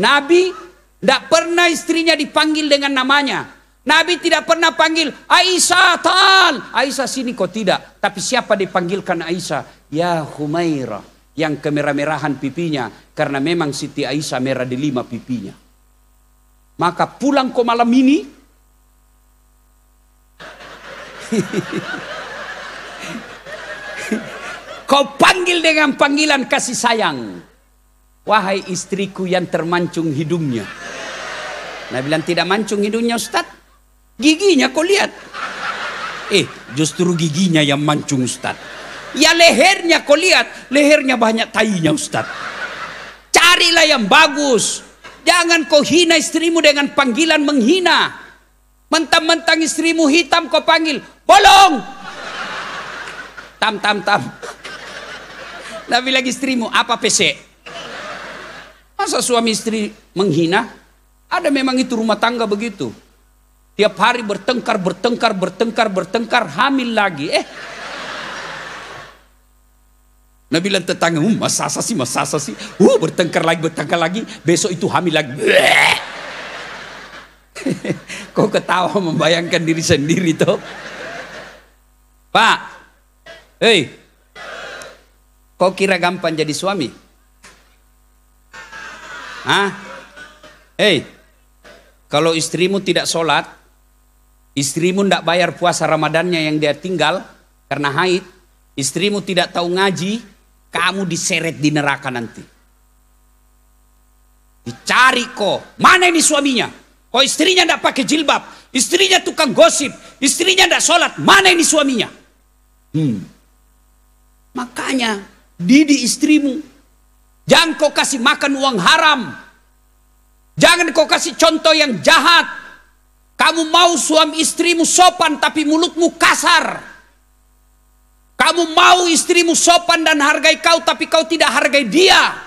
Nabi tidak pernah istrinya dipanggil dengan namanya. Nabi tidak pernah panggil Aisyah Tal. Aisyah sini kok tidak. Tapi siapa dipanggilkan Aisyah? Ya Humaira. Yang kemerah-merahan pipinya. Karena memang Siti Aisyah merah di lima pipinya. Maka pulang kok malam ini. Kau panggil dengan panggilan kasih sayang. Wahai istriku yang termancung hidungnya. Nabi bilang tidak mancung hidungnya Ustaz. Giginya kau lihat. Eh justru giginya yang mancung Ustaz. Ya lehernya kau lihat. Lehernya banyak tainya Ustaz. Carilah yang bagus. Jangan kau hina istrimu dengan panggilan menghina. Mentang-mentang istrimu hitam kau panggil. Bolong. Tam tam tam. Nabi lagi istrimu apa pesek? Masa suami istri menghina? Ada memang itu rumah tangga begitu. Tiap hari bertengkar, bertengkar, bertengkar, bertengkar, hamil lagi. Eh, nabi bilang tetangga, um, masa sih, masa sih. Uh, bertengkar lagi, bertengkar lagi. Besok itu hamil lagi. Kok ketawa membayangkan diri sendiri toh. Pak, hei, Kok kira gampang jadi suami? Hah? Hei, kalau istrimu tidak sholat, istrimu tidak bayar puasa Ramadannya yang dia tinggal karena haid, istrimu tidak tahu ngaji, kamu diseret di neraka nanti. Dicari kok, mana ini suaminya? Kok istrinya tidak pakai jilbab, istrinya tukang gosip, istrinya tidak sholat, mana ini suaminya? Hmm. Makanya, Didi istrimu Jangan kau kasih makan uang haram. Jangan kau kasih contoh yang jahat. Kamu mau suami istrimu sopan tapi mulutmu kasar. Kamu mau istrimu sopan dan hargai kau tapi kau tidak hargai dia.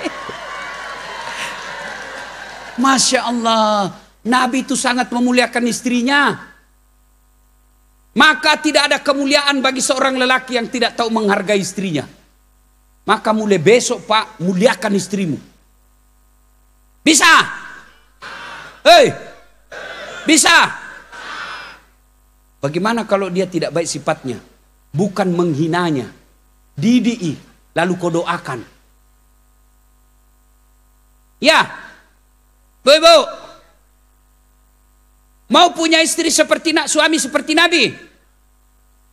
Masya Allah, Nabi itu sangat memuliakan istrinya. Maka tidak ada kemuliaan bagi seorang lelaki yang tidak tahu menghargai istrinya. Maka mulai besok pak, muliakan istrimu. Bisa? Hei, bisa? Bagaimana kalau dia tidak baik sifatnya? Bukan menghinanya. Didii, lalu kau doakan. Ya, Bu Ibu, Mau punya istri seperti nak suami seperti Nabi?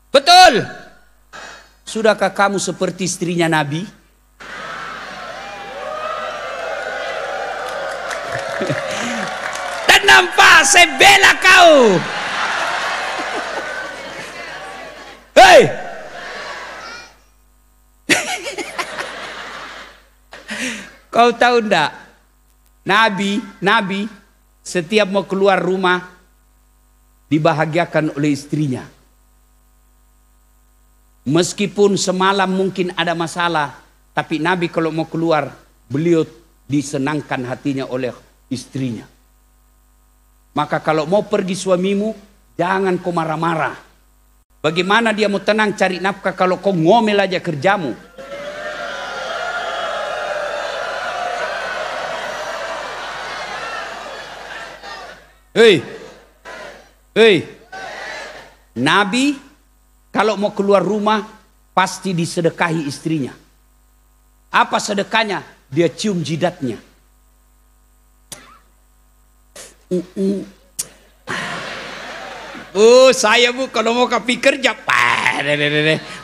Betul. Sudahkah kamu seperti istrinya Nabi? Tenang Pak, saya bela kau. Hei! kau tahu ndak? Nabi, Nabi setiap mau keluar rumah dibahagiakan oleh istrinya. Meskipun semalam mungkin ada masalah, tapi Nabi kalau mau keluar, beliau disenangkan hatinya oleh istrinya. Maka kalau mau pergi suamimu, jangan kau marah-marah. Bagaimana dia mau tenang cari nafkah kalau kau ngomel aja kerjamu? Hei, Hei, Nabi kalau mau keluar rumah pasti disedekahi istrinya. Apa sedekahnya? Dia cium jidatnya. Uh, uh. uh. saya bu kalau mau kapi kerja, pah,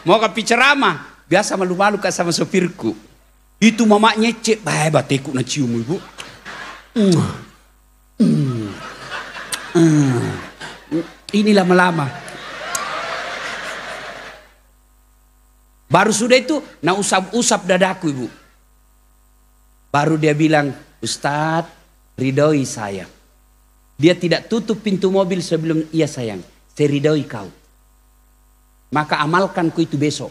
mau kapi ceramah, biasa malu-malu kan sama sopirku. Itu mamanya cek, bah, batiku na cium ibu. Uh. Uh. Uh. Ini lama-lama. Baru sudah itu, nah usap-usap dadaku ibu. Baru dia bilang, Ustadz, ridhoi saya. Dia tidak tutup pintu mobil sebelum ia sayang. Saya ridhoi kau. Maka amalkan ku itu besok.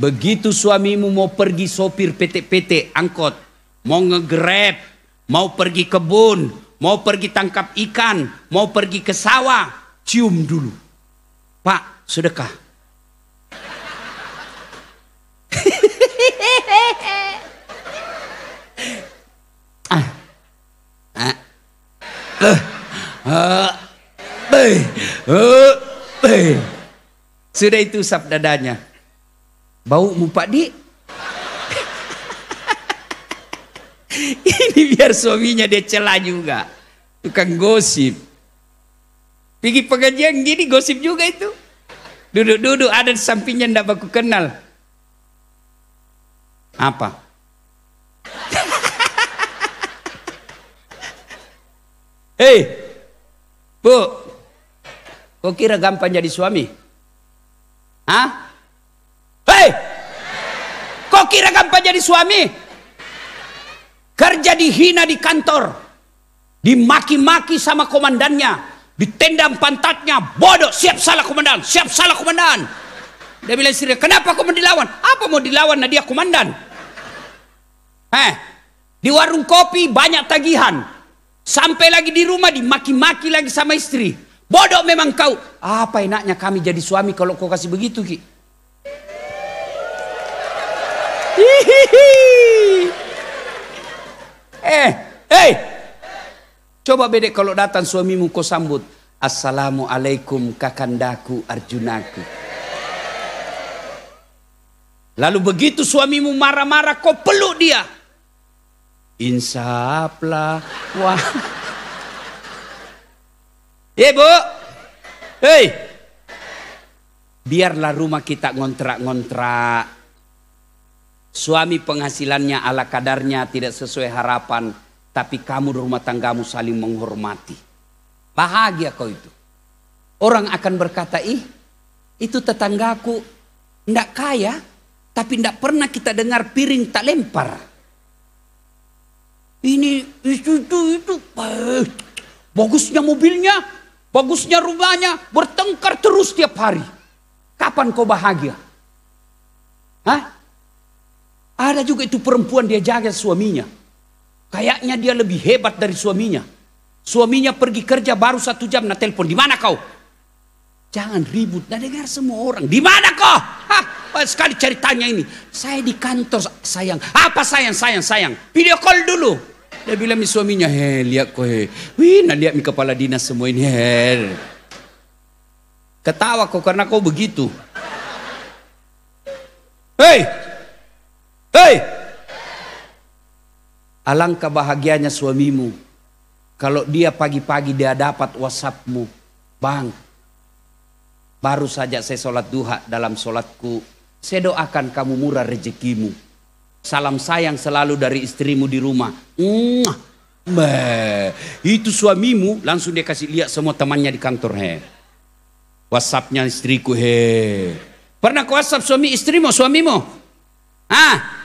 Begitu suamimu mau pergi sopir PT-PT angkot. Mau ngegrab, mau pergi kebun, mau pergi tangkap ikan, mau pergi ke sawah, cium dulu. Pak, sedekah. Ah. Ah. Eh. Ah. Eh. Eh. Sudah itu sabdadanya. Bau mu di Ini biar suaminya dia celah juga. Tukang gosip. Pergi pengajian gini gosip juga itu. Duduk-duduk ada di sampingnya ndak baku kenal. Apa? Hei, bu, kau kira gampang jadi suami? Hah? Hei, kau kira gampang jadi suami? Kerja dihina di kantor. Dimaki-maki sama komandannya. Ditendang pantatnya. Bodoh, siap salah komandan. Siap salah komandan. Dia bilang istri, kenapa mau dilawan? Apa mau dilawan? Nah dia komandan. Eh, di warung kopi banyak tagihan. Sampai lagi di rumah dimaki-maki lagi sama istri. Bodoh memang kau. Apa enaknya kami jadi suami kalau kau kasih begitu, Ki? Hihihi. Eh, hei. Coba bedek kalau datang suamimu kau sambut. Assalamualaikum kakandaku Arjunaku. Lalu begitu suamimu marah-marah kau peluk dia. Insaplah. Wah. Ya bu. Hei. Biarlah rumah kita ngontrak-ngontrak Suami penghasilannya ala kadarnya tidak sesuai harapan. Tapi kamu di rumah tanggamu saling menghormati. Bahagia kau itu. Orang akan berkata, ih itu tetanggaku ndak kaya. Tapi ndak pernah kita dengar piring tak lempar. Ini itu itu itu. Eh, bagusnya mobilnya, bagusnya rumahnya, bertengkar terus tiap hari. Kapan kau bahagia? Hah? Ada juga itu perempuan dia jaga suaminya. Kayaknya dia lebih hebat dari suaminya. Suaminya pergi kerja baru satu jam, nah telepon, di mana kau? Jangan ribut, nah dengar semua orang. Di mana kau? Hah, sekali ceritanya ini. Saya di kantor, sayang. Apa sayang, sayang, sayang? Video call dulu. Dia bilang mi suaminya, he, lihat kau, he. Wih, nah lihat mi kepala dinas semua ini, he. Ketawa kau karena kau begitu. Hei, Hei! Alangkah bahagianya suamimu kalau dia pagi-pagi dia dapat WhatsAppmu. Bang, baru saja saya sholat duha dalam sholatku. Saya doakan kamu murah rezekimu. Salam sayang selalu dari istrimu di rumah. Mwah. Bah, itu suamimu langsung dia kasih lihat semua temannya di kantor he. WhatsAppnya istriku he. Pernah ku WhatsApp suami istrimu, suamimu? Ah,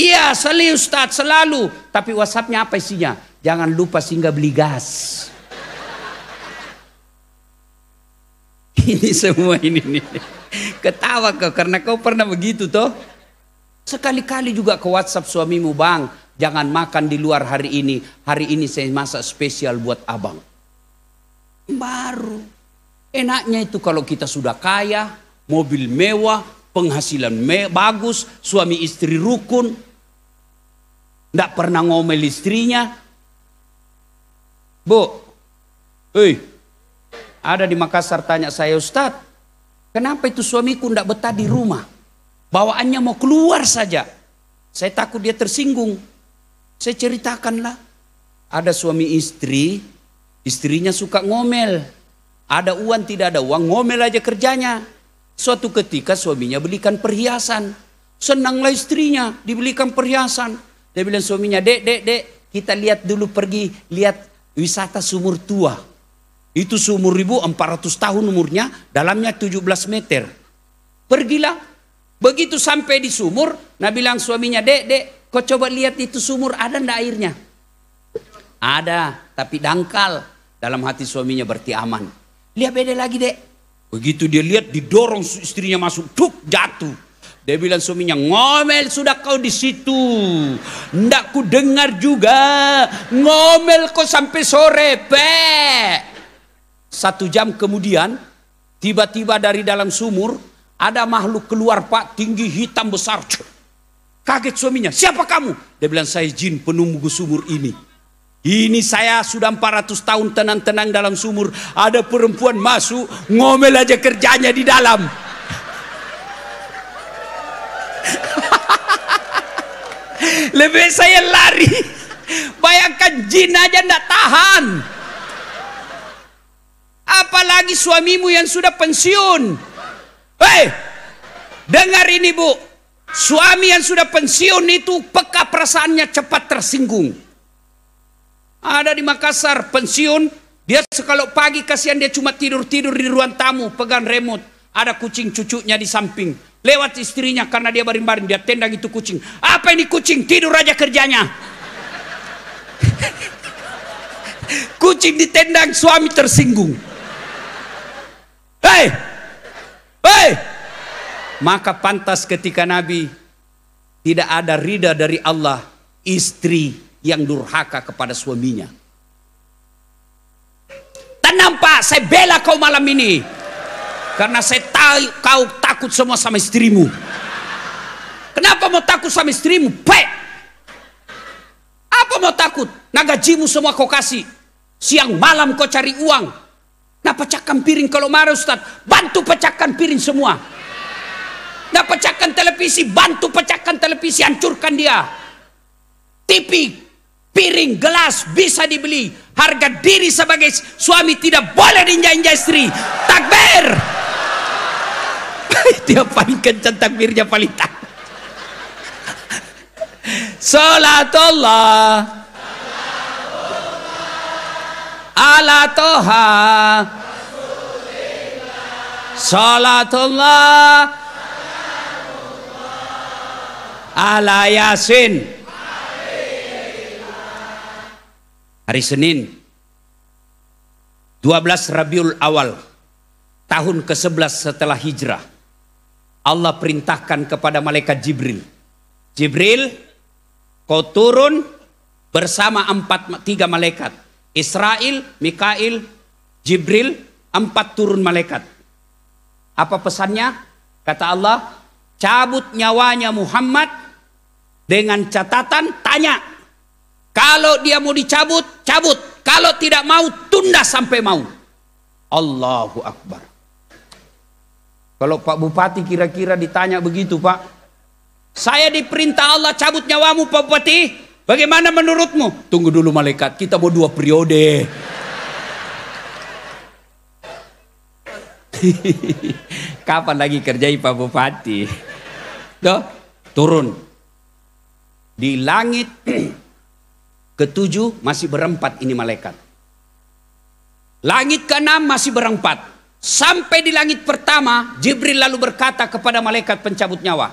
Iya seli Ustadz selalu. Tapi WhatsAppnya apa isinya? Jangan lupa singgah beli gas. ini semua ini, nih. Ketawa kau karena kau pernah begitu toh. Sekali-kali juga ke WhatsApp suamimu, "Bang, jangan makan di luar hari ini. Hari ini saya masak spesial buat Abang." Baru enaknya itu kalau kita sudah kaya, mobil mewah, penghasilan me bagus, suami istri rukun, tidak pernah ngomel istrinya. Bu, hei, eh, ada di Makassar tanya saya, Ustadz, kenapa itu suamiku tidak betah di rumah? Bawaannya mau keluar saja. Saya takut dia tersinggung. Saya ceritakanlah. Ada suami istri, istrinya suka ngomel. Ada uang tidak ada uang, ngomel aja kerjanya. Suatu ketika suaminya belikan perhiasan. Senanglah istrinya dibelikan perhiasan. Dia bilang suaminya, dek, dek, dek, kita lihat dulu pergi, lihat wisata sumur tua. Itu sumur ribu 1400 tahun umurnya, dalamnya 17 meter. Pergilah, begitu sampai di sumur, Nabi bilang suaminya, dek, dek, kau coba lihat itu sumur, ada ndak airnya? Ada, tapi dangkal. Dalam hati suaminya berarti aman. Lihat beda lagi dek. Begitu dia lihat didorong istrinya masuk, duk jatuh. Dia bilang suaminya, ngomel sudah kau di situ. Ndak ku dengar juga. Ngomel kau sampai sore, pe. Satu jam kemudian, tiba-tiba dari dalam sumur, ada makhluk keluar pak, tinggi hitam besar. Kaget suaminya, siapa kamu? Dia bilang, saya jin penunggu sumur ini. Ini saya sudah 400 tahun tenang-tenang dalam sumur. Ada perempuan masuk, ngomel aja kerjanya di dalam. Lebih saya lari. Bayangkan jin aja tidak tahan. Apalagi suamimu yang sudah pensiun. Hei, dengar ini bu. Suami yang sudah pensiun itu peka perasaannya cepat tersinggung. Ada di Makassar pensiun, dia kalau pagi kasihan dia cuma tidur-tidur di ruang tamu, pegang remote. Ada kucing cucunya di samping. Lewat istrinya karena dia baring-baring dia tendang itu kucing. Apa ini kucing? Tidur aja kerjanya. kucing ditendang suami tersinggung. Hei! Hei! Maka pantas ketika Nabi tidak ada rida dari Allah istri yang durhaka kepada suaminya. Tenang Pak, saya bela kau malam ini. Karena saya tahu kau tahu takut semua sama istrimu. Kenapa mau takut sama istrimu? Pe! Apa mau takut? Nah gajimu semua kau kasih. Siang malam kau cari uang. Nah pecahkan piring kalau marah Ustaz. Bantu pecahkan piring semua. Nah pecahkan televisi. Bantu pecahkan televisi. Hancurkan dia. TV, piring, gelas bisa dibeli. Harga diri sebagai suami tidak boleh diinjak-injak istri. Takbir! dia paling kencang takbirnya paling tak Salatullah ala toha Salatullah ala yasin hari Senin 12 Rabiul Awal tahun ke-11 setelah hijrah Allah perintahkan kepada malaikat Jibril. Jibril, kau turun bersama empat tiga malaikat. Israel, Mikail, Jibril, empat turun malaikat. Apa pesannya? Kata Allah, cabut nyawanya Muhammad dengan catatan tanya. Kalau dia mau dicabut, cabut. Kalau tidak mau, tunda sampai mau. Allahu Akbar. Kalau Pak Bupati kira-kira ditanya begitu, Pak, saya diperintah Allah cabut nyawamu Pak Bupati. Bagaimana menurutmu? Tunggu dulu malaikat, kita mau dua periode. Kapan lagi kerjai Pak Bupati? Tuh, turun. Di langit ketujuh masih berempat ini malaikat. Langit keenam masih berempat. Sampai di langit pertama, Jibril lalu berkata kepada malaikat pencabut nyawa,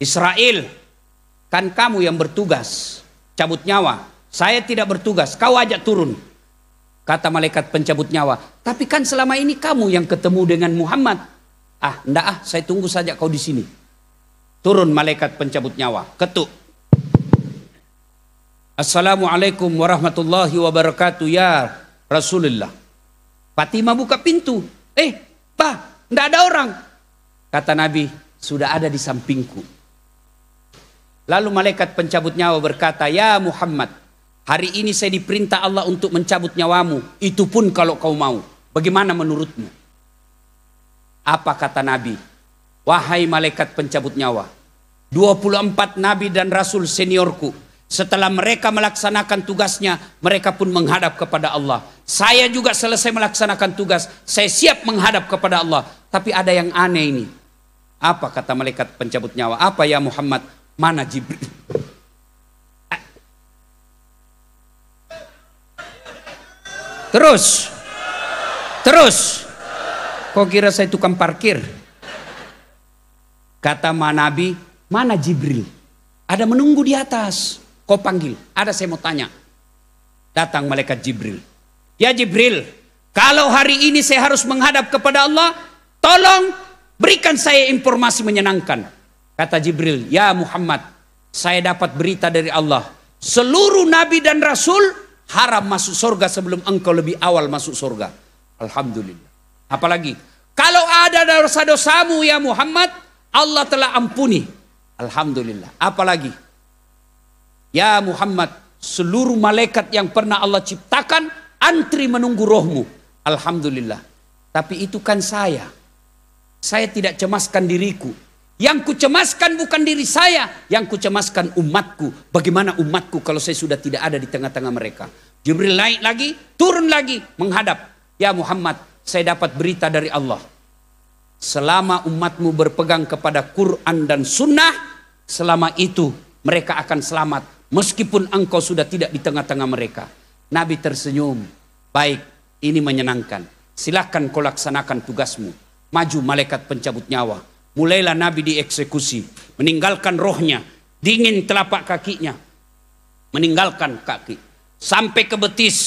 "Israel, kan kamu yang bertugas cabut nyawa. Saya tidak bertugas, kau ajak turun." Kata malaikat pencabut nyawa, "Tapi kan selama ini kamu yang ketemu dengan Muhammad." "Ah, ndak ah, saya tunggu saja kau di sini." Turun malaikat pencabut nyawa, ketuk. "Assalamualaikum warahmatullahi wabarakatuh ya Rasulullah." Fatima buka pintu. Eh, pa, tidak ada orang. Kata Nabi, sudah ada di sampingku. Lalu malaikat pencabut nyawa berkata, Ya Muhammad, hari ini saya diperintah Allah untuk mencabut nyawamu. Itu pun kalau kau mau. Bagaimana menurutmu? Apa kata Nabi? Wahai malaikat pencabut nyawa. 24 Nabi dan Rasul seniorku setelah mereka melaksanakan tugasnya, mereka pun menghadap kepada Allah. Saya juga selesai melaksanakan tugas, saya siap menghadap kepada Allah. Tapi ada yang aneh ini. Apa kata malaikat pencabut nyawa? Apa ya Muhammad? Mana Jibril? Terus. Terus. Kok kira saya tukang parkir? Kata Manabi. Nabi, mana Jibril? Ada menunggu di atas. Kau panggil, ada saya mau tanya. Datang malaikat Jibril. Ya Jibril, kalau hari ini saya harus menghadap kepada Allah, tolong berikan saya informasi menyenangkan. Kata Jibril, ya Muhammad, saya dapat berita dari Allah. Seluruh nabi dan rasul haram masuk surga sebelum engkau lebih awal masuk surga. Alhamdulillah. Apalagi, kalau ada dosa-dosamu ya Muhammad, Allah telah ampuni. Alhamdulillah. Apalagi, Ya Muhammad, seluruh malaikat yang pernah Allah ciptakan antri menunggu rohmu. Alhamdulillah. Tapi itu kan saya. Saya tidak cemaskan diriku. Yang kucemaskan bukan diri saya, yang kucemaskan umatku. Bagaimana umatku kalau saya sudah tidak ada di tengah-tengah mereka? Jibril naik lagi, turun lagi, menghadap. Ya Muhammad, saya dapat berita dari Allah. Selama umatmu berpegang kepada Quran dan Sunnah, selama itu mereka akan selamat. Meskipun engkau sudah tidak di tengah-tengah mereka. Nabi tersenyum. Baik, ini menyenangkan. Silahkan kau laksanakan tugasmu. Maju malaikat pencabut nyawa. Mulailah Nabi dieksekusi. Meninggalkan rohnya. Dingin telapak kakinya. Meninggalkan kaki. Sampai ke betis.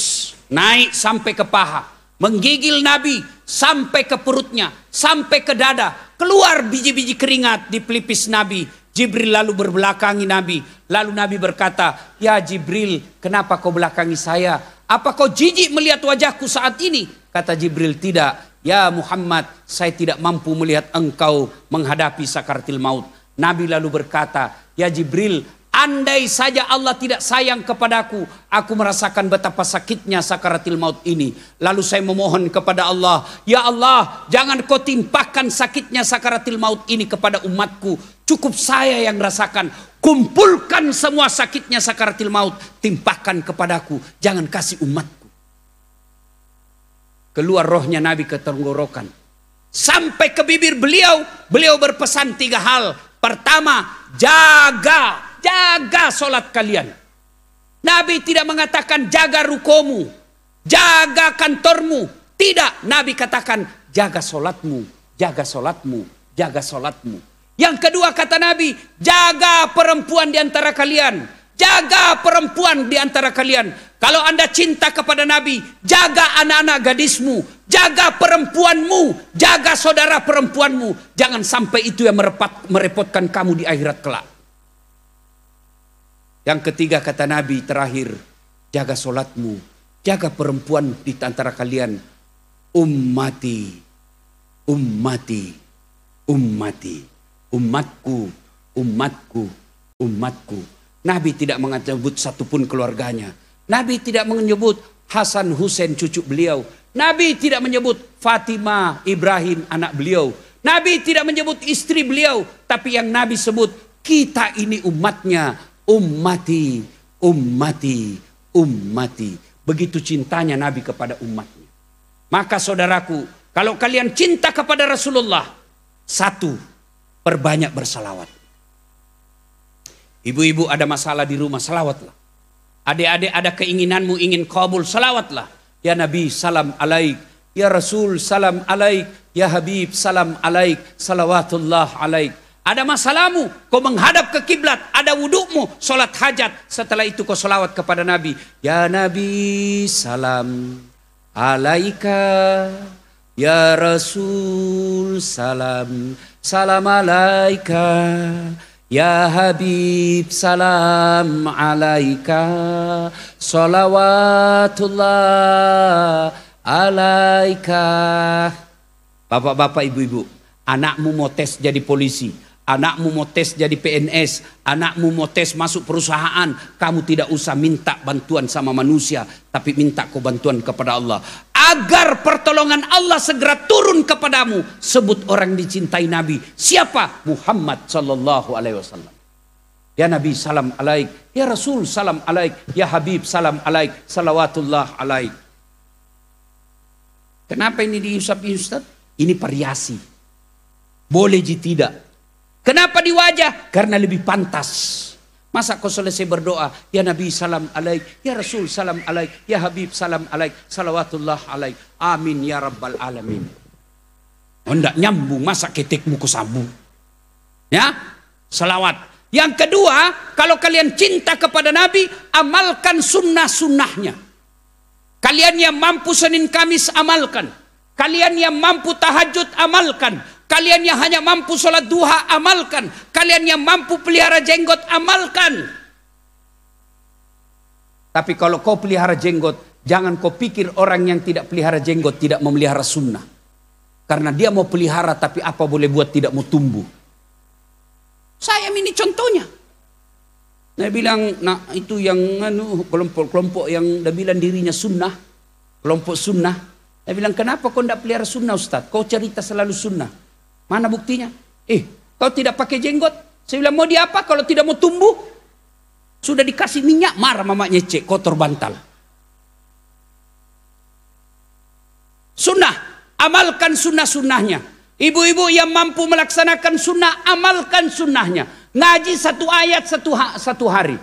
Naik sampai ke paha. Menggigil Nabi sampai ke perutnya, sampai ke dada. Keluar biji-biji keringat di pelipis Nabi. Jibril lalu berbelakangi Nabi Lalu Nabi berkata, Ya Jibril, kenapa kau belakangi saya? Apa kau jijik melihat wajahku saat ini? Kata Jibril, tidak. Ya Muhammad, saya tidak mampu melihat engkau menghadapi sakartil maut. Nabi lalu berkata, Ya Jibril, andai saja Allah tidak sayang kepadaku, aku merasakan betapa sakitnya sakaratil maut ini. Lalu saya memohon kepada Allah, Ya Allah, jangan kau timpakan sakitnya sakaratil maut ini kepada umatku. Cukup saya yang rasakan. Kumpulkan semua sakitnya sakaratil maut. Timpahkan kepadaku. Jangan kasih umatku. Keluar rohnya Nabi ke tenggorokan. Sampai ke bibir beliau. Beliau berpesan tiga hal. Pertama, jaga. Jaga solat kalian. Nabi tidak mengatakan jaga rukomu. Jaga kantormu. Tidak. Nabi katakan jaga solatmu. Jaga solatmu. Jaga solatmu. Yang kedua kata Nabi, jaga perempuan di antara kalian. Jaga perempuan di antara kalian. Kalau Anda cinta kepada Nabi, jaga anak-anak gadismu, jaga perempuanmu, jaga saudara perempuanmu. Jangan sampai itu yang merepat, merepotkan kamu di akhirat kelak. Yang ketiga kata Nabi terakhir, jaga solatmu, jaga perempuan di antara kalian. Ummati, ummati, ummati umatku, umatku, umatku. Nabi tidak menyebut satupun keluarganya. Nabi tidak menyebut Hasan Husain cucu beliau. Nabi tidak menyebut Fatima, Ibrahim anak beliau. Nabi tidak menyebut istri beliau. Tapi yang Nabi sebut kita ini umatnya. Ummati, ummati, ummati. Begitu cintanya Nabi kepada umatnya. Maka saudaraku, kalau kalian cinta kepada Rasulullah, satu, perbanyak bersalawat. Ibu-ibu ada masalah di rumah, salawatlah. Adik-adik ada keinginanmu ingin kabul, salawatlah. Ya Nabi, salam alaik. Ya Rasul, salam alaik. Ya Habib, salam alaik. Salawatullah alaik. Ada masalahmu, kau menghadap ke kiblat, ada wudukmu, solat hajat. Setelah itu kau salawat kepada Nabi. Ya Nabi, salam alaika. Ya Rasul, salam Salam alaika Ya Habib salam alaika Salawatullah alaika Bapak-bapak ibu-ibu Anakmu mau tes jadi polisi Anakmu mau tes jadi PNS Anakmu mau tes masuk perusahaan Kamu tidak usah minta bantuan sama manusia Tapi minta kau bantuan kepada Allah agar pertolongan Allah segera turun kepadamu. Sebut orang dicintai Nabi. Siapa? Muhammad sallallahu alaihi wasallam. Ya Nabi salam alaik, ya Rasul salam alaik, ya Habib salam alaik, salawatullah alaik. Kenapa ini diusap Yusuf Ini variasi. Boleh jadi tidak. Kenapa di wajah? Karena lebih pantas. Masa kau selesai berdoa, ya Nabi salam alaik, ya Rasul salam alaik, ya Habib salam alaik, salawatullah alaik, amin ya Rabbal alamin. Hendak oh, nyambung, masa ketikmu ku sambung. Ya, salawat. Yang kedua, kalau kalian cinta kepada Nabi, amalkan sunnah-sunnahnya. Kalian yang mampu Senin Kamis, amalkan. Kalian yang mampu tahajud, amalkan. Kalian yang hanya mampu sholat duha, amalkan. Kalian yang mampu pelihara jenggot, amalkan. Tapi kalau kau pelihara jenggot, jangan kau pikir orang yang tidak pelihara jenggot tidak memelihara sunnah. Karena dia mau pelihara tapi apa boleh buat tidak mau tumbuh. Saya ini contohnya. Saya bilang, nah itu yang anu, kelompok-kelompok yang dah bilang dirinya sunnah. Kelompok sunnah. Saya bilang, kenapa kau tidak pelihara sunnah Ustaz? Kau cerita selalu sunnah. Mana buktinya? Eh, kau tidak pakai jenggot. Saya bilang, mau di apa kalau tidak mau tumbuh? Sudah dikasih minyak, marah mamanya cek, kotor bantal. Sunnah, amalkan sunnah-sunnahnya. Ibu-ibu yang mampu melaksanakan sunnah, amalkan sunnahnya. Ngaji satu ayat satu, ha satu hari.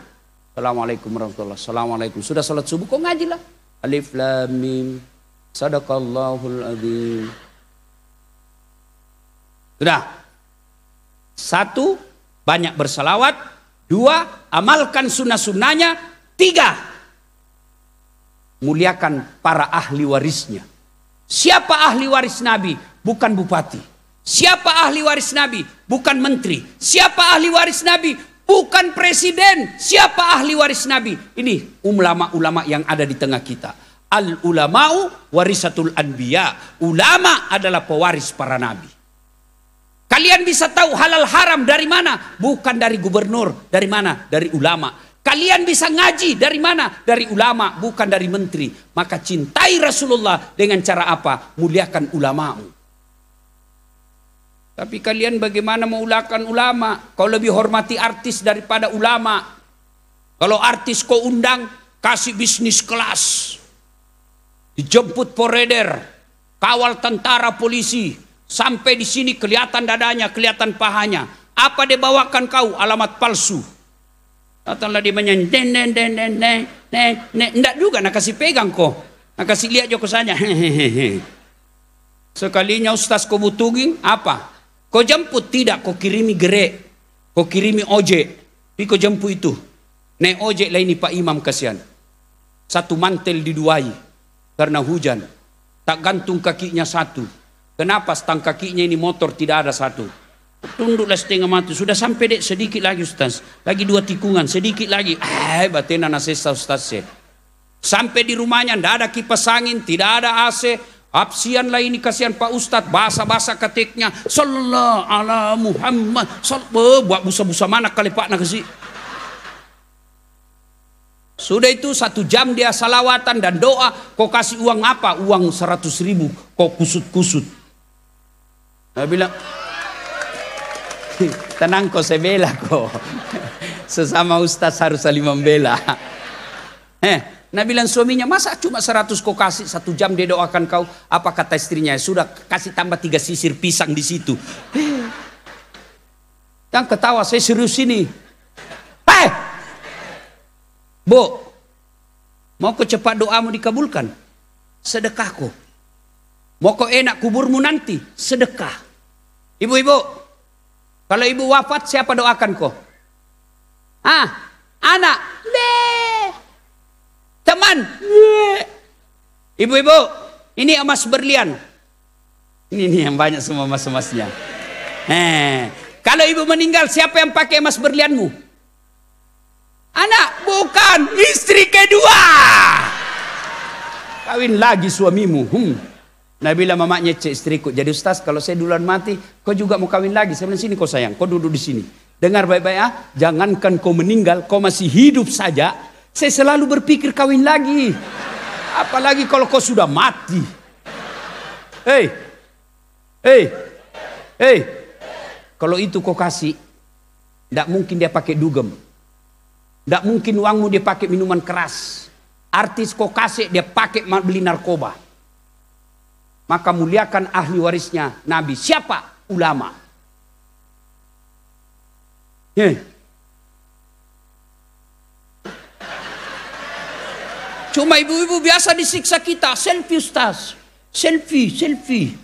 Assalamualaikum warahmatullahi wabarakatuh. Assalamualaikum. Sudah salat subuh kok ngajilah. Alif lam mim. Sadaqallahul azim. Sudah. Satu, banyak berselawat. Dua, amalkan sunnah-sunnahnya. Tiga, muliakan para ahli warisnya. Siapa ahli waris Nabi? Bukan bupati. Siapa ahli waris Nabi? Bukan menteri. Siapa ahli waris Nabi? Bukan presiden. Siapa ahli waris Nabi? Ini ulama-ulama yang ada di tengah kita. Al ulamau warisatul anbiya. Ulama adalah pewaris para nabi. Kalian bisa tahu halal haram dari mana? Bukan dari gubernur, dari mana? Dari ulama. Kalian bisa ngaji dari mana? Dari ulama, bukan dari menteri. Maka cintai Rasulullah dengan cara apa? Muliakan ulamamu. Tapi kalian bagaimana mengulakan ulama? Kau lebih hormati artis daripada ulama. Kalau artis kau undang, kasih bisnis kelas. Dijemput poreder, kawal tentara polisi, Sampai di sini kelihatan dadanya, kelihatan pahanya. Apa dibawakan kau? Alamat palsu. Datanglah dia menyanyi. Den, den, den, den, den, den, Nggak juga nak kasih pegang kau. Nak kasih lihat joko saja. Sekalinya Ustaz kau butuhi, apa? Kau jemput tidak, kau kirimi gerek. Kau kirimi ojek. Tapi kau jemput itu. Naik ojek lah ini Pak Imam kasihan. Satu mantel diduai karena hujan. Tak gantung kakinya satu. Kenapa stang kakinya ini motor tidak ada satu? Tunduklah setengah mati. Sudah sampai dek sedikit lagi Ustaz. Lagi dua tikungan, sedikit lagi. Eh, batena nasesa Ustaz. Ya. Sampai di rumahnya tidak ada kipas angin, tidak ada AC. lah ini kasihan Pak Ustadz bahasa-bahasa ketiknya Sallallahu ala Muhammad oh, buat busa-busa mana kali Pak nak kasih sudah itu satu jam dia salawatan dan doa. Kau kasih uang apa? Uang seratus ribu. Kau kusut-kusut. Saya bilang, tenang kok saya bela kok. Sesama ustaz harus saling membela. Eh, Nabi bilang suaminya, masa cuma seratus kau kasih, satu jam dia doakan kau. Apa kata istrinya, sudah kasih tambah tiga sisir pisang di situ. Yang ketawa, saya serius ini. Hei! Eh! Bu, mau kau cepat doamu dikabulkan? Sedekahku. Mau kau enak kuburmu nanti? Sedekah. Ibu-ibu, kalau ibu wafat siapa doakan kok? Ah, anak, be, teman, ibu-ibu, ini emas berlian. Ini ini yang banyak semua emas-emasnya. Eh, kalau ibu meninggal siapa yang pakai emas berlianmu? Anak, bukan istri kedua. Kawin lagi suamimu. Hmm. Nah bila mamanya cek istriku, jadi ustaz kalau saya duluan mati, kau juga mau kawin lagi. Saya bilang sini kau sayang, kau duduk di sini. Dengar baik-baik ah, jangankan kau meninggal, kau masih hidup saja. Saya selalu berpikir kawin lagi. Apalagi kalau kau sudah mati. Hei, hei, hei. Kalau itu kau kasih, tidak mungkin dia pakai dugem. Tidak mungkin uangmu dia pakai minuman keras. Artis kau kasih dia pakai beli narkoba maka muliakan ahli warisnya Nabi. Siapa? Ulama. Yeah. Cuma ibu-ibu biasa disiksa kita. Selfie ustaz. Selfie, selfie.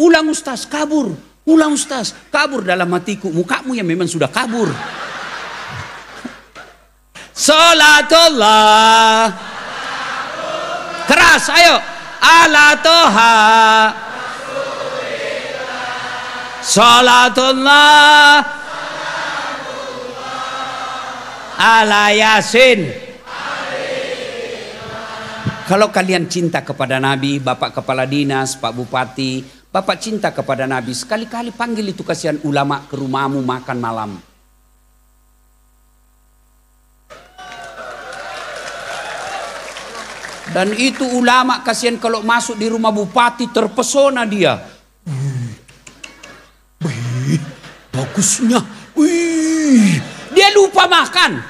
Ulang ustaz, kabur. Ulang ustaz, kabur dalam hatiku. Mukamu yang memang sudah kabur. Salatullah. Keras, ayo ala toha sholatullah ala yasin kalau kalian cinta kepada Nabi, Bapak Kepala Dinas, Pak Bupati, Bapak cinta kepada Nabi, sekali-kali panggil itu kasihan ulama ke rumahmu makan malam. Dan itu ulama kasihan kalau masuk di rumah bupati terpesona dia. Wih, bagusnya. Wih, dia lupa makan.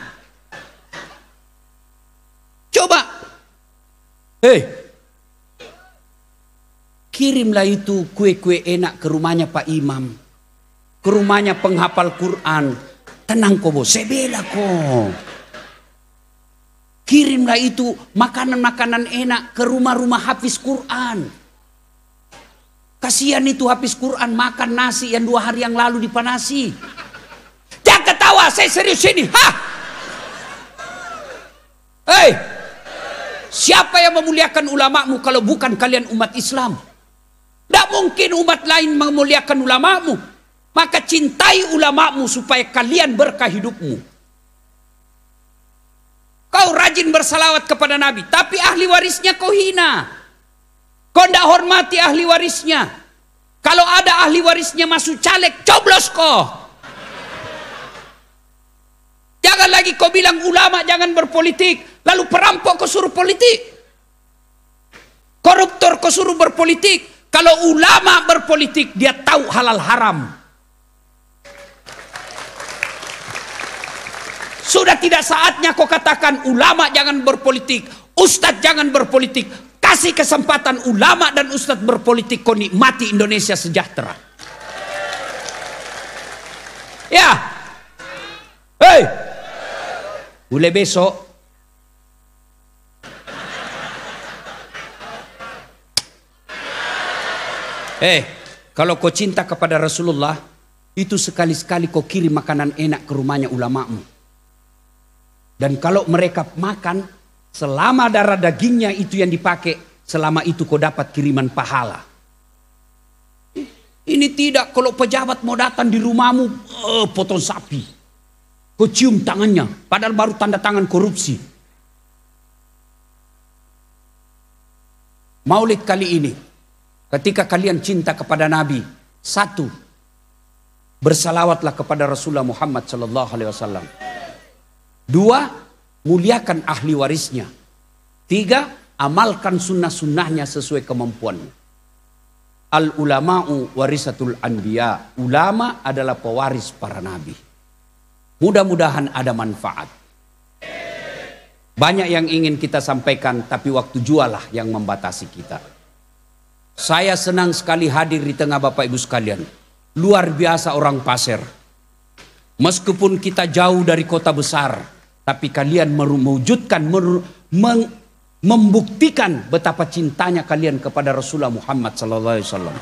Coba. Hei. Kirimlah itu kue-kue enak ke rumahnya Pak Imam. Ke rumahnya penghafal Quran. Tenang kau bos, saya bela kau. Kirimlah itu makanan-makanan enak ke rumah-rumah hafiz Quran. Kasihan itu hafiz Quran makan nasi yang dua hari yang lalu dipanasi. Jangan ketawa, saya serius ini. ha Hei, siapa yang memuliakan ulamamu kalau bukan kalian umat Islam? Tidak mungkin umat lain memuliakan ulamamu. Maka cintai ulamamu supaya kalian berkah hidupmu. Kau rajin bersalawat kepada Nabi, tapi ahli warisnya kau hina. Kau tidak hormati ahli warisnya. Kalau ada ahli warisnya masuk caleg, coblos kau. Jangan lagi kau bilang ulama jangan berpolitik, lalu perampok kau suruh politik. Koruptor kau suruh berpolitik. Kalau ulama berpolitik, dia tahu halal haram. Sudah tidak saatnya kau katakan ulama jangan berpolitik, ustadz jangan berpolitik. Kasih kesempatan ulama dan ustadz berpolitik kau nikmati Indonesia sejahtera. Ya. Hei. Mulai besok. Hei, eh, kalau kau cinta kepada Rasulullah, itu sekali-sekali kau kirim makanan enak ke rumahnya ulamamu. Dan kalau mereka makan, selama darah dagingnya itu yang dipakai, selama itu kau dapat kiriman pahala. Ini tidak kalau pejabat mau datang di rumahmu, eh, potong sapi. Kau cium tangannya, padahal baru tanda tangan korupsi. Maulid kali ini, ketika kalian cinta kepada Nabi, satu, bersalawatlah kepada Rasulullah Muhammad Sallallahu Alaihi Wasallam. Dua, muliakan ahli warisnya. Tiga, amalkan sunnah-sunnahnya sesuai kemampuanmu. Al ulama'u warisatul anbiya. Ulama adalah pewaris para nabi. Mudah-mudahan ada manfaat. Banyak yang ingin kita sampaikan tapi waktu jualah yang membatasi kita. Saya senang sekali hadir di tengah Bapak Ibu sekalian. Luar biasa orang pasir. Meskipun kita jauh dari kota besar, tapi kalian mewujudkan, membuktikan betapa cintanya kalian kepada Rasulullah Muhammad Sallallahu Alaihi Wasallam.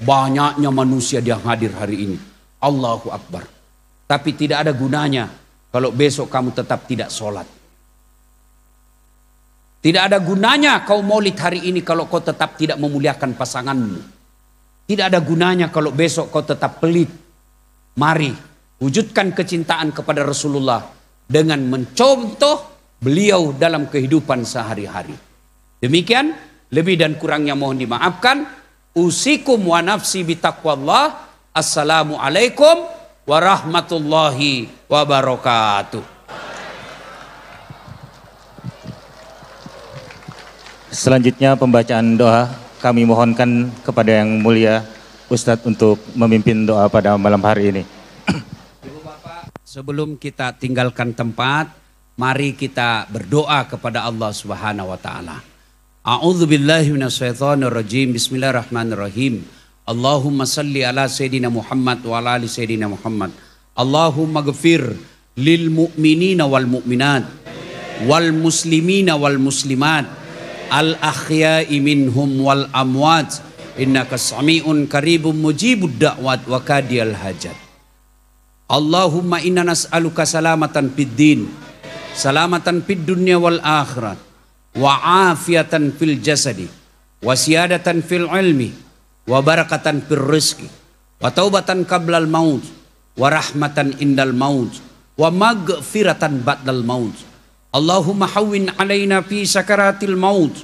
banyaknya manusia yang hadir hari ini. Allahu Akbar. Tapi tidak ada gunanya kalau besok kamu tetap tidak sholat. Tidak ada gunanya kau maulid hari ini kalau kau tetap tidak memuliakan pasanganmu. Tidak ada gunanya kalau besok kau tetap pelit. Mari wujudkan kecintaan kepada Rasulullah dengan mencontoh beliau dalam kehidupan sehari-hari. Demikian, lebih dan kurangnya mohon dimaafkan. Usikum wa nafsi bitaqwallah. Assalamualaikum warahmatullahi wabarakatuh. Selanjutnya pembacaan doa kami mohonkan kepada yang mulia Ustadz untuk memimpin doa pada malam hari ini sebelum kita tinggalkan tempat, mari kita berdoa kepada Allah Subhanahu wa taala. A'udzu billahi minasyaitonir rajim. Bismillahirrahmanirrahim. Allahumma salli ala sayidina Muhammad wa ala ali sayidina Muhammad. Allahumma ghafir lil mu'minina wal mu'minat wal muslimina wal muslimat al akhya'i minhum wal amwat innaka sami'un karibum mujibud da'wat wa kadiyal hajat. Allahumma inna nas'aluka salamatan fid din, salamatan fid dunya wal akhirat, wa afiatan fil jasadi, wa siadatan fil ilmi, wa barakatan fil rizki, wa taubatan qablal maut, wa rahmatan indal maut, wa magfiratan ba'dal maut. Allahumma hawwin alaina fi sakaratil maut,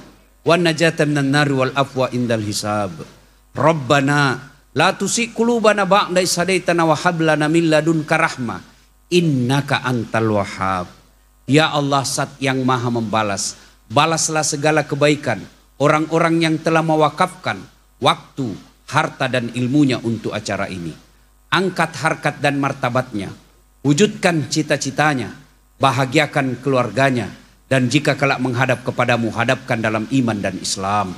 wa najatan minan nari wal afwa indal hisab. Rabbana La tusik kulubana ba'da isadaitana wa hablana min ladunka rahmah. Innaka antal wahab. Ya Allah sat yang maha membalas. Balaslah segala kebaikan. Orang-orang yang telah mewakafkan waktu, harta dan ilmunya untuk acara ini. Angkat harkat dan martabatnya. Wujudkan cita-citanya. Bahagiakan keluarganya. Dan jika kelak menghadap kepadamu, hadapkan dalam iman dan Islam.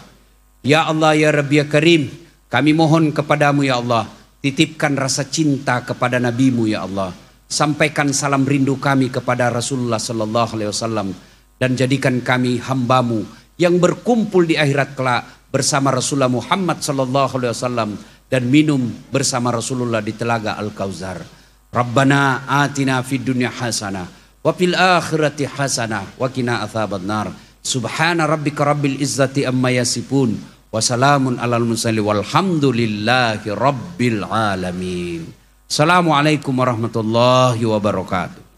Ya Allah, Ya Rabbi Ya Karim. Kami mohon kepadamu ya Allah, titipkan rasa cinta kepada nabimu ya Allah. Sampaikan salam rindu kami kepada Rasulullah sallallahu alaihi wasallam dan jadikan kami hambamu yang berkumpul di akhirat kelak bersama Rasulullah Muhammad sallallahu alaihi wasallam dan minum bersama Rasulullah di telaga Al-Kauzar. Rabbana atina fid dunya hasanah wa fil akhirati hasanah wa qina adzabannar. Subhana rabbika rabbil izzati amma yasifun. Wassalamun alal mursalin walhamdulillahi rabbil alamin. Assalamualaikum warahmatullahi wabarakatuh.